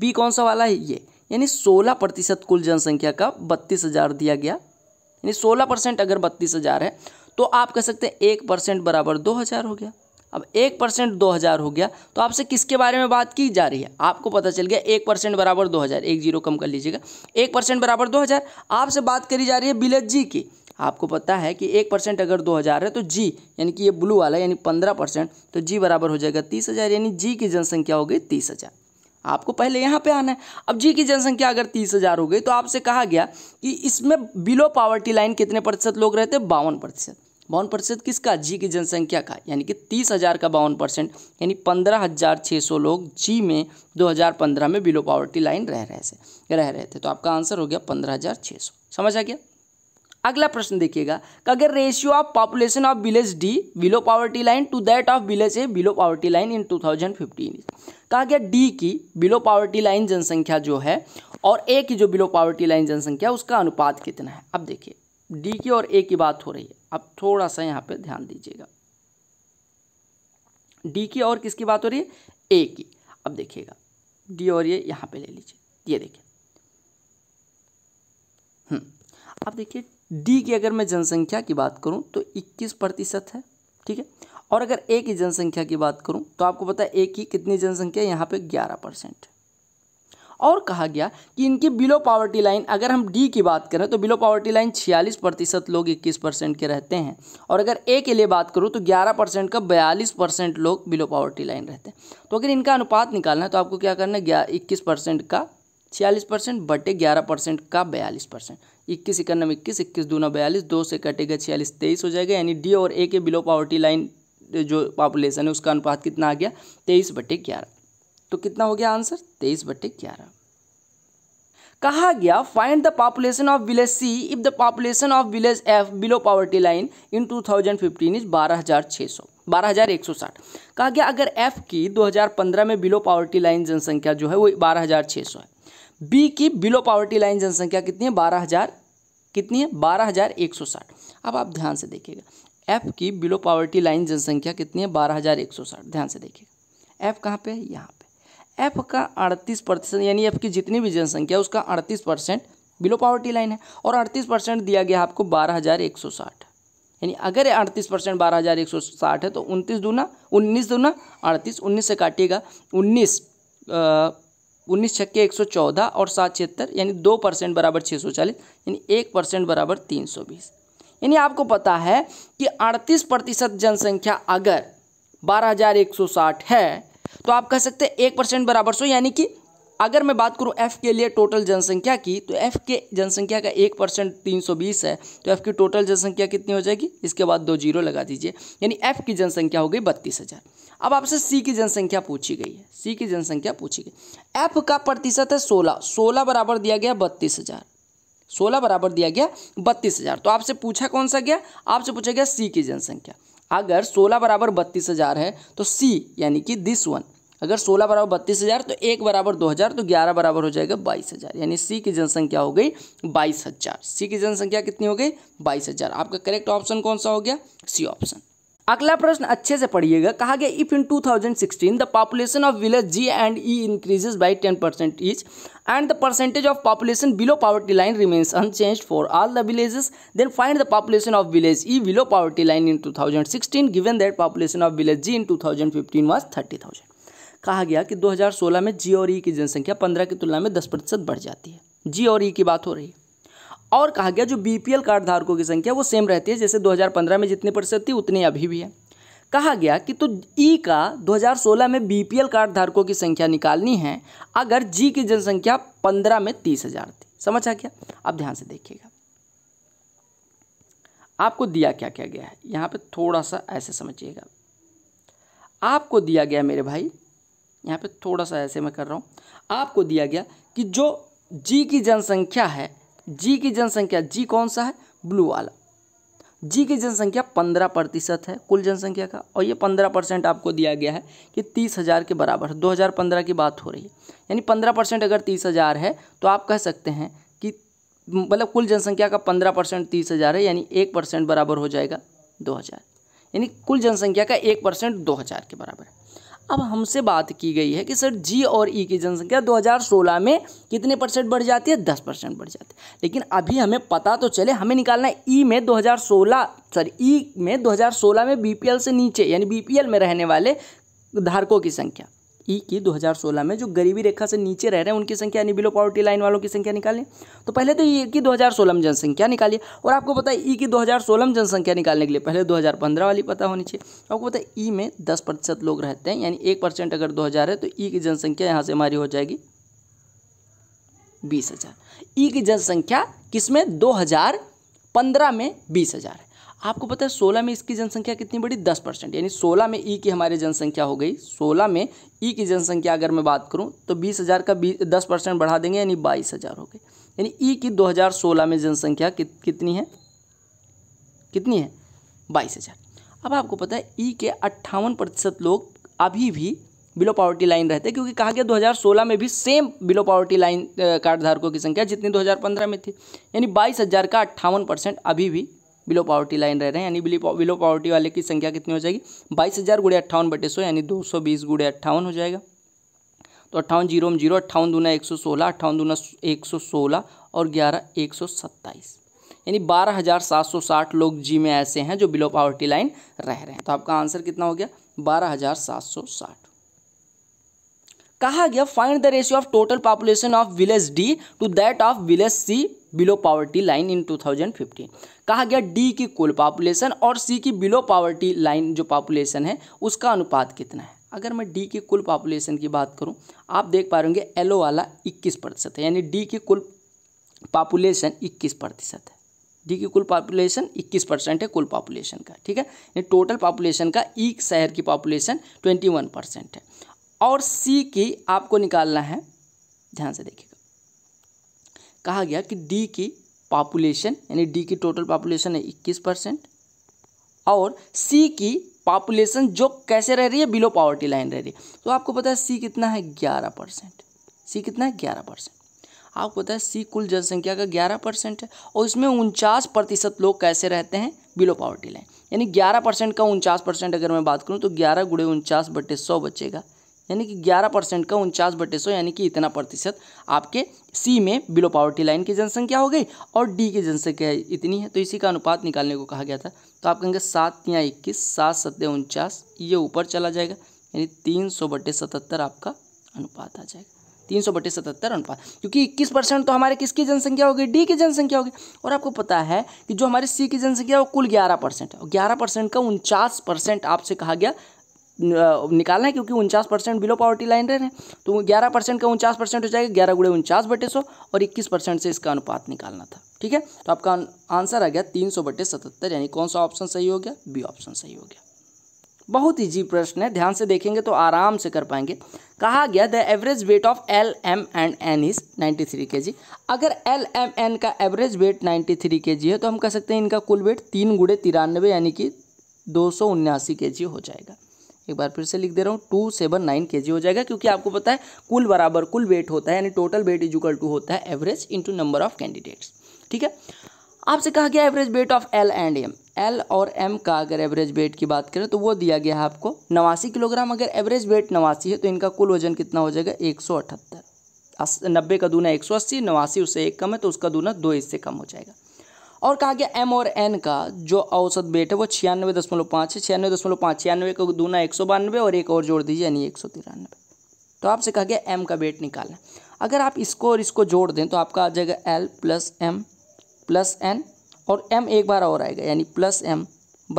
बी कौन सा वाला है ये यानी सोलह प्रतिशत कुल जनसंख्या का बत्तीस हज़ार दिया गया यानी सोलह परसेंट अगर बत्तीस हज़ार है तो आप कह सकते हैं एक परसेंट बराबर दो हज़ार हो गया अब एक परसेंट दो हज़ार हो गया तो आपसे किसके बारे में बात की जा रही है आपको पता चल गया एक परसेंट बराबर दो हज़ार एक जीरो कम कर लीजिएगा एक परसेंट बराबर दो हज़ार आपसे बात करी जा रही है बिलज जी की आपको पता है कि एक परसेंट अगर दो हज़ार है तो जी यानी कि ये ब्लू वाला यानी पंद्रह परसेंट तो जी बराबर हो जाएगा तीस हज़ार यानी जी की जनसंख्या हो गई तीस हज़ार आपको पहले यहाँ पे आना है अब जी की जनसंख्या अगर तीस हज़ार हो गई तो आपसे कहा गया कि इसमें बिलो पावर्टी लाइन कितने प्रतिशत लोग रहते हैं बावन प्रतिशत बावन प्रतिशत किसका जी की जनसंख्या का यानी कि तीस हज़ार का बावन परसेंट यानी पंद्रह हज़ार छः सौ लोग जी में दो हज़ार पंद्रह में बिलो पावर्टी लाइन रह रहे थे रह रहे थे तो आपका आंसर हो गया पंद्रह हज़ार छः सौ समझ आ गया अगला प्रश्न देखिएगा अगर ratio of population of village D below poverty line to that of village A below poverty line in 2015 कहा गया डी की बिलो पॉवर्टी लाइन जनसंख्या जो है और ए की जो बिलो पॉवर्टी लाइन जनसंख्या उसका अनुपात कितना है अब देखिए डी की और ए की बात हो रही है अब थोड़ा सा यहाँ पे ध्यान दीजिएगा डी की और किसकी बात हो रही है ए की अब देखिएगा डी और ये यहाँ पे ले लीजिए ये देखिए हम्म। अब देखिए डी की अगर मैं जनसंख्या की बात करूं तो 21 प्रतिशत है ठीक है और अगर ए की जनसंख्या की बात करूं तो आपको पता है ए की कितनी जनसंख्या यहाँ पे 11 परसेंट और कहा गया कि इनकी बिलो पावर्टी लाइन अगर हम डी की बात करें तो बिलो पावर्टी लाइन छियालीस प्रतिशत लोग इक्कीस परसेंट के रहते हैं और अगर ए के लिए बात करूँ तो ग्यारह परसेंट का बयालीस परसेंट लोग बिलो पावर्टी लाइन रहते हैं तो अगर इनका अनुपात निकालना है तो आपको क्या करना है इक्कीस परसेंट का छियालीस परसेंट बटे ग्यारह परसेंट का बयालीस परसेंट इक्कीस इक्यानवे इक्कीस इक्कीस इक्कीस दूना बयालीस दो से कटेगा छियालीस तेईस हो जाएगा यानी डी और ए के बिलो पावर्टी लाइन जो पॉपुलेशन है उसका अनुपात कितना आ गया तेईस बटे ग्यारह तो कितना हो गया आंसर तेईस बटे ग्यारह कहा गया find the population of village C if the population of village F below poverty line in two thousand fifteen is बारह बारह हजार हजार छः सौ एक सौ साठ कहा गया अगर एफ की दो हजार पंद्रह में बिलो पॉवर्टी लाइन जनसंख्या जो है वो बारह हजार छः सौ है बी की बिलो पावर्टी लाइन जनसंख्या कितनी है बारह हज़ार कितनी है बारह हज़ार एक सौ साठ अब आप ध्यान से देखिएगा एफ़ की बिलो पावर्टी लाइन जनसंख्या कितनी है बारह हज़ार एक सौ साठ ध्यान से देखिएगा एफ़ कहाँ पे है यहाँ पे एफ़ का अड़तीस प्रतिशत यानी एफ़ की जितनी भी जनसंख्या उसका अड़तीस परसेंट बिलो पावर्टी लाइन है और अड़तीस परसेंट दिया गया आपको बारह हज़ार एक सौ साठ यानी अगर अड़तीस परसेंट बारह हज़ार एक सौ साठ है तो उनतीस दूना उन्नीस दूना अड़तीस उन्नीस से काटिएगा उन्नीस उन्नीस छक्के एक सौ चौदह और सात छिहत्तर यानी दो परसेंट बराबर छः सौ चालीस यानी एक परसेंट बराबर तीन सौ बीस यानी आपको पता है कि अड़तीस प्रतिशत जनसंख्या अगर बारह हज़ार एक सौ साठ है तो आप कह सकते हैं एक परसेंट बराबर सौ यानी कि अगर मैं बात करूं एफ़ के लिए टोटल जनसंख्या की तो एफ़ के जनसंख्या का एक परसेंट तीन सौ बीस है तो एफ़ की टोटल जनसंख्या कितनी हो जाएगी इसके बाद दो जीरो लगा दीजिए यानी एफ़ की जनसंख्या हो गई बत्तीस हज़ार अब आपसे सी की जनसंख्या पूछी गई है सी की जनसंख्या पूछी गई एफ का प्रतिशत है सोलह सोलह बराबर दिया गया बत्तीस हज़ार सोलह बराबर दिया गया बत्तीस हज़ार तो आपसे पूछा कौन सा गया आपसे पूछा गया सी की जनसंख्या अगर सोलह बराबर बत्तीस हज़ार है तो सी यानी कि दिस वन अगर सोलह बराबर बत्तीस हज़ार तो एक बराबर दो हज़ार तो ग्यारह बराबर हो जाएगा बाईस हज़ार यानी सी की जनसंख्या हो गई बाईस हज़ार सी की जनसंख्या कितनी हो गई बाईस हज़ार आपका करेक्ट ऑप्शन कौन सा हो गया सी ऑप्शन अगला प्रश्न अच्छे से पढ़िएगा कहा गया if in 2016 the population of village G and E increases by ten percent each and the percentage of population below poverty line remains unchange for all the villages then find the population of village E below poverty line in two thousand sixteen given that population of village G in two thousand fifteen was thirty thousand कहा गया कि दो हजार सोलह में जी और ई e की जनसंख्या पंद्रह की तुलना में दस प्रतिशत बढ़ जाती है जी और ई e की बात हो रही है और कहा गया जो बीपीएल कार्ड धारकों की संख्या वो सेम रहती है जैसे 2015 में जितने प्रतिशत थी उतनी अभी भी है कहा गया कि तो ई e का 2016 में बीपीएल कार्ड धारकों की संख्या निकालनी है अगर जी की जनसंख्या 15 में तीस हजार थी समझ आ गया अब ध्यान से देखिएगा आपको दिया क्या क्या गया है यहाँ पे थोड़ा सा ऐसे समझिएगा आपको दिया गया मेरे भाई यहाँ पर थोड़ा सा ऐसे मैं कर रहा हूँ आपको दिया गया कि जो जी की जनसंख्या है जी की जनसंख्या जी कौन सा है ब्लू वाला जी की जनसंख्या पंद्रह प्रतिशत है कुल जनसंख्या का और ये पंद्रह परसेंट आपको दिया गया है कि तीस हज़ार के बराबर दो हज़ार पंद्रह की बात हो रही है यानी पंद्रह परसेंट अगर तीस हज़ार है तो आप कह सकते हैं कि मतलब कुल जनसंख्या का पंद्रह परसेंट तीस हज़ार है यानी एक परसेंट बराबर हो जाएगा दो हज़ार यानी कुल जनसंख्या का एक परसेंट दो हज़ार के बराबर है अब हमसे बात की गई है कि सर जी और ई की जनसंख्या 2016 में कितने परसेंट बढ़ जाती है 10 परसेंट बढ़ जाती है लेकिन अभी हमें पता तो चले हमें निकालना है ई में 2016 सॉरी ई में 2016 में बीपीएल से नीचे यानी बीपीएल में रहने वाले धारकों की संख्या ई की 2016 में जो गरीबी रेखा से नीचे रह रहे हैं उनकी संख्या यानी बिलो पॉवर्टी लाइन वालों की संख्या निकालें तो पहले तो ई की 2016 में जनसंख्या निकालिए और आपको पता है ई की 2016 में जनसंख्या निकालने के लिए पहले 2015 वाली पता होनी चाहिए आपको पता है ई में दस प्रतिशत लोग रहते हैं यानी एक परसेंट अगर दो हज़ार है तो ई की जनसंख्या यहाँ से हमारी हो जाएगी बीस हज़ार ई की जनसंख्या किस में दो हज़ार पंद्रह में बीस हज़ार आपको पता है सोलह में इसकी जनसंख्या कितनी बड़ी दस परसेंट यानी सोलह में ई की हमारी जनसंख्या हो गई सोलह में ई की जनसंख्या अगर मैं बात करूँ तो बीस हज़ार का बीस दस परसेंट बढ़ा देंगे यानी बाईस हज़ार हो गए यानी ई की दो हज़ार सोलह में जनसंख्या कित, कितनी है कितनी है बाईस हज़ार अब आपको पता है ई के अट्ठावन प्रतिशत लोग अभी भी बिलो पावर्टी लाइन रहते क्योंकि कहा गया 2016 में भी सेम बिलो पावर्टी लाइन कार्डधारकों की संख्या जितनी 2015 में थी यानी बाईस हज़ार का अट्ठावन परसेंट अभी भी बिलो पावर्टी लाइन रह रहे हैं यानी बिलो पावर्टी वाले की संख्या कितनी हो जाएगी बाईस हज़ार गुड़े अट्ठावन बटे सौ यानी दो सौ बीस गुड़े अट्ठावन हो जाएगा तो अट्ठावन जीरो में जीरो अट्ठावन दूना एक सौ सोलह अट्ठावन दूना एक सौ सोलह और ग्यारह एक सौ सत्ताईस यानी बारह हज़ार सात सौ साठ लोग जी में ऐसे हैं जो बिलो पावर्टी लाइन रह रहे हैं तो आपका आंसर कितना हो गया बारह हज़ार सात सौ साठ कहा गया find the ratio of total population of village D to that of village C below poverty line in 2015 कहा गया डी की कुल पॉपुलेशन और सी की बिलो पावर्टी लाइन जो पॉपुलेशन है उसका अनुपात कितना है अगर मैं डी की कुल पॉपुलेशन की बात करूं आप देख पा रहे होंगे एलो वाला 21 प्रतिशत है यानी डी की कुल पॉपुलेशन 21 प्रतिशत है डी की कुल पॉपुलेशन 21 परसेंट है कुल पॉपुलेशन का ठीक है टोटल पॉपुलेशन का एक शहर की पॉपुलेशन 21 परसेंट है और सी की आपको निकालना है ध्यान से देखिएगा कहा गया कि डी की पॉपुलेशन यानी डी की टोटल पॉपुलेशन है इक्कीस परसेंट और सी की पॉपुलेशन जो कैसे रह रही है बिलो पावर्टी लाइन रह रही है तो आपको पता है सी कितना है ग्यारह परसेंट सी कितना है ग्यारह परसेंट आपको पता है सी कुल जनसंख्या का ग्यारह परसेंट है और इसमें उनचास प्रतिशत लोग कैसे रहते हैं बिलो पावर्टी लाइन यानी ग्यारह परसेंट का उनचास परसेंट अगर मैं बात करूँ तो ग्यारह गुड़े उनचास बटे सौ बचेगा यानी कि 11 परसेंट का उनचास बटे सौ यानी कि इतना प्रतिशत आपके सी में बिलो पावर्टी लाइन की जनसंख्या हो गई और डी की जनसंख्या इतनी है तो इसी का अनुपात निकालने को कहा गया था तो आप कहेंगे सात या इक्कीस सात सत्य उनचास ये ऊपर चला जाएगा यानी तीन सौ बटे सतहत्तर आपका अनुपात आ जाएगा तीन सौ बटे सतहत्तर अनुपात क्योंकि इक्कीस परसेंट तो हमारे किसकी जनसंख्या होगी डी की जनसंख्या होगी और आपको पता है कि जो हमारे सी की जनसंख्या है वो कुल ग्यारह परसेंट है और ग्यारह परसेंट का उनचास परसेंट आपसे कहा गया निकालना है क्योंकि उनचास परसेंट बिलो पॉवर्टी लाइन रहे हैं तो ग्यारह परसेंट का उनचास परसेंट हो जाएगा ग्यारह गुड़े उनचास बटे सौ और इक्कीस परसेंट से इसका अनुपात निकालना था ठीक है तो आपका आंसर आ गया तीन सौ बटे सतहत्तर यानी कौन सा ऑप्शन सही हो गया बी ऑप्शन सही हो गया बहुत ईजी प्रश्न है ध्यान से देखेंगे तो आराम से कर पाएंगे कहा गया the average weight of L M and N is 93 three K G अगर एल एम एन का average weight 93 three K G है तो हम कह सकते हैं इनका कुल वेट तीन गुड़े तिरानवे यानी कि दो सौ उन्यासी के जी हो जाएगा एक बार फिर से लिख दे रहा हूँ टू सेवन नाइन के जी हो जाएगा क्योंकि आपको पता है कुल बराबर कुल वेट होता है यानी टोटल वेट इजुकल टू होता है average into number of candidates ठीक है आपसे कहा गया average weight of L and M L और एम का अगर एवरेज वेट की बात करें तो वो दिया गया है आपको नवासी किलोग्राम अगर एवरेज वेट नवासी है तो इनका कुल वजन कितना हो जाएगा एक सौ अठहत्तर नब्बे का दूना एक सौ अस्सी नवासी उससे एक कम है तो उसका दूना दो इससे कम हो जाएगा और कहा गया एम और एन का जो औसत वेट है वो छियानवे दशमलव पाँच है छियानवे दशमलव पाँच छियानवे को दूना एक सौ बानवे और एक और जोड़ दीजिए यानी एक सौ तिरानवे तो आपसे कहा गया एम का वेट निकालना अगर आप इसको और इसको जोड़ दें तो आपका आ जाएगा L plus M plus N और एम एक बार और आएगा यानी प्लस एम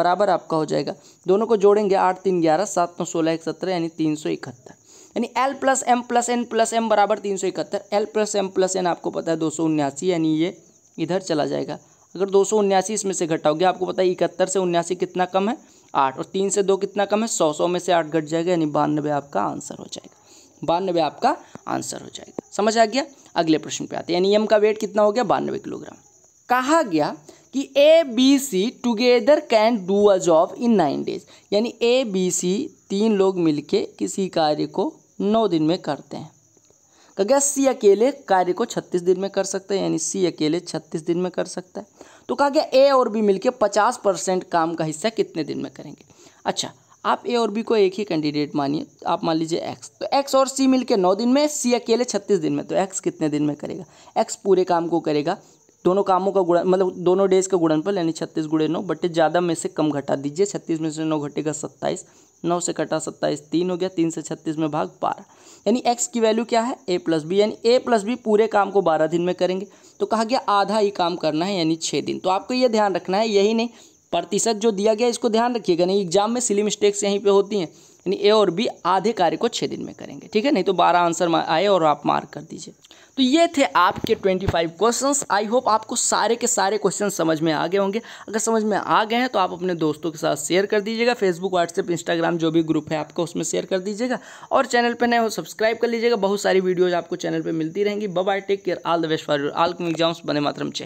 बराबर आपका हो जाएगा दोनों को जोड़ेंगे आठ तीन ग्यारह सात नौ सोलह एक सत्रह यानी तीन सौ इकहत्तर यानी L plus M plus N plus M बराबर तीन सौ इकहत्तर L plus M plus N आपको पता है दो सौ उन्यासी यानी ये इधर चला जाएगा अगर दो सौ उन्यासी इसमें से घटाओगे आपको पता है इकहत्तर से उन्यासी कितना कम है आठ और तीन से दो कितना कम है सौ सौ में से आठ घट जाएगा यानी बानबे आपका आंसर हो जाएगा बानबे आपका आंसर हो जाएगा समझ आ गया अगले प्रश्न पे आते हैं यानी यम का वेट कितना हो गया बानबे किलोग्राम कहा गया कि A B C together can do a job in nine days यानी ए बी सी तीन लोग मिलके किसी कार्य को नौ दिन में करते हैं तो कहा गया सी अकेले कार्य को छत्तीस दिन में कर सकता है यानी सी अकेले छत्तीस दिन में कर सकता है तो कहा गया ए और बी मिलके पचास परसेंट काम का हिस्सा कितने दिन में करेंगे अच्छा आप ए और बी को एक ही कैंडिडेट मानिए आप मान लीजिए एक्स तो एक्स और सी मिलके नौ दिन में सी अकेले छत्तीस दिन में तो एक्स कितने दिन में करेगा एक्स पूरे काम को करेगा दोनों कामों का गुणन मतलब दोनों डेज का गुणन यानी छत्तीस गुड़े नौ बटे ज़्यादा में से कम घटा दीजिए छत्तीस में से नौ घटेगा सत्ताईस नौ से कटा सत्ताईस तीन हो गया तीन से छत्तीस में भाग बारह यानी एक्स की वैल्यू क्या है ए प्लस बी यानी ए प्लस बी पूरे काम को बारह दिन में करेंगे तो कहा गया आधा ही काम करना है यानी छः दिन तो आपको ये ध्यान रखना है यही नहीं प्रतिशत जो दिया गया इसको ध्यान रखिएगा नहीं एग्जाम में सिली मिस्टेक्स यहीं पर होती हैं यानी ए और बी आधे कार्य को छः दिन में करेंगे ठीक है नहीं तो बारह आंसर आए और आप मार्क कर दीजिए तो ये थे आपके 25 क्वेश्चंस आई होप आपको सारे के सारे क्वेश्चन समझ में आ गए होंगे अगर समझ में आ गए हैं तो आप अपने दोस्तों के साथ शेयर कर दीजिएगा फेसबुक व्हाट्सएप इंस्टाग्राम जो भी ग्रुप है आपका उसमें शेयर कर दीजिएगा और चैनल पर नए हो सब्सक्राइब कर लीजिएगा बहुत सारी वीडियोज़ आपको चैनल पर मिलती रहेंगी bye take care all the best for come exams बने मातरम चाहें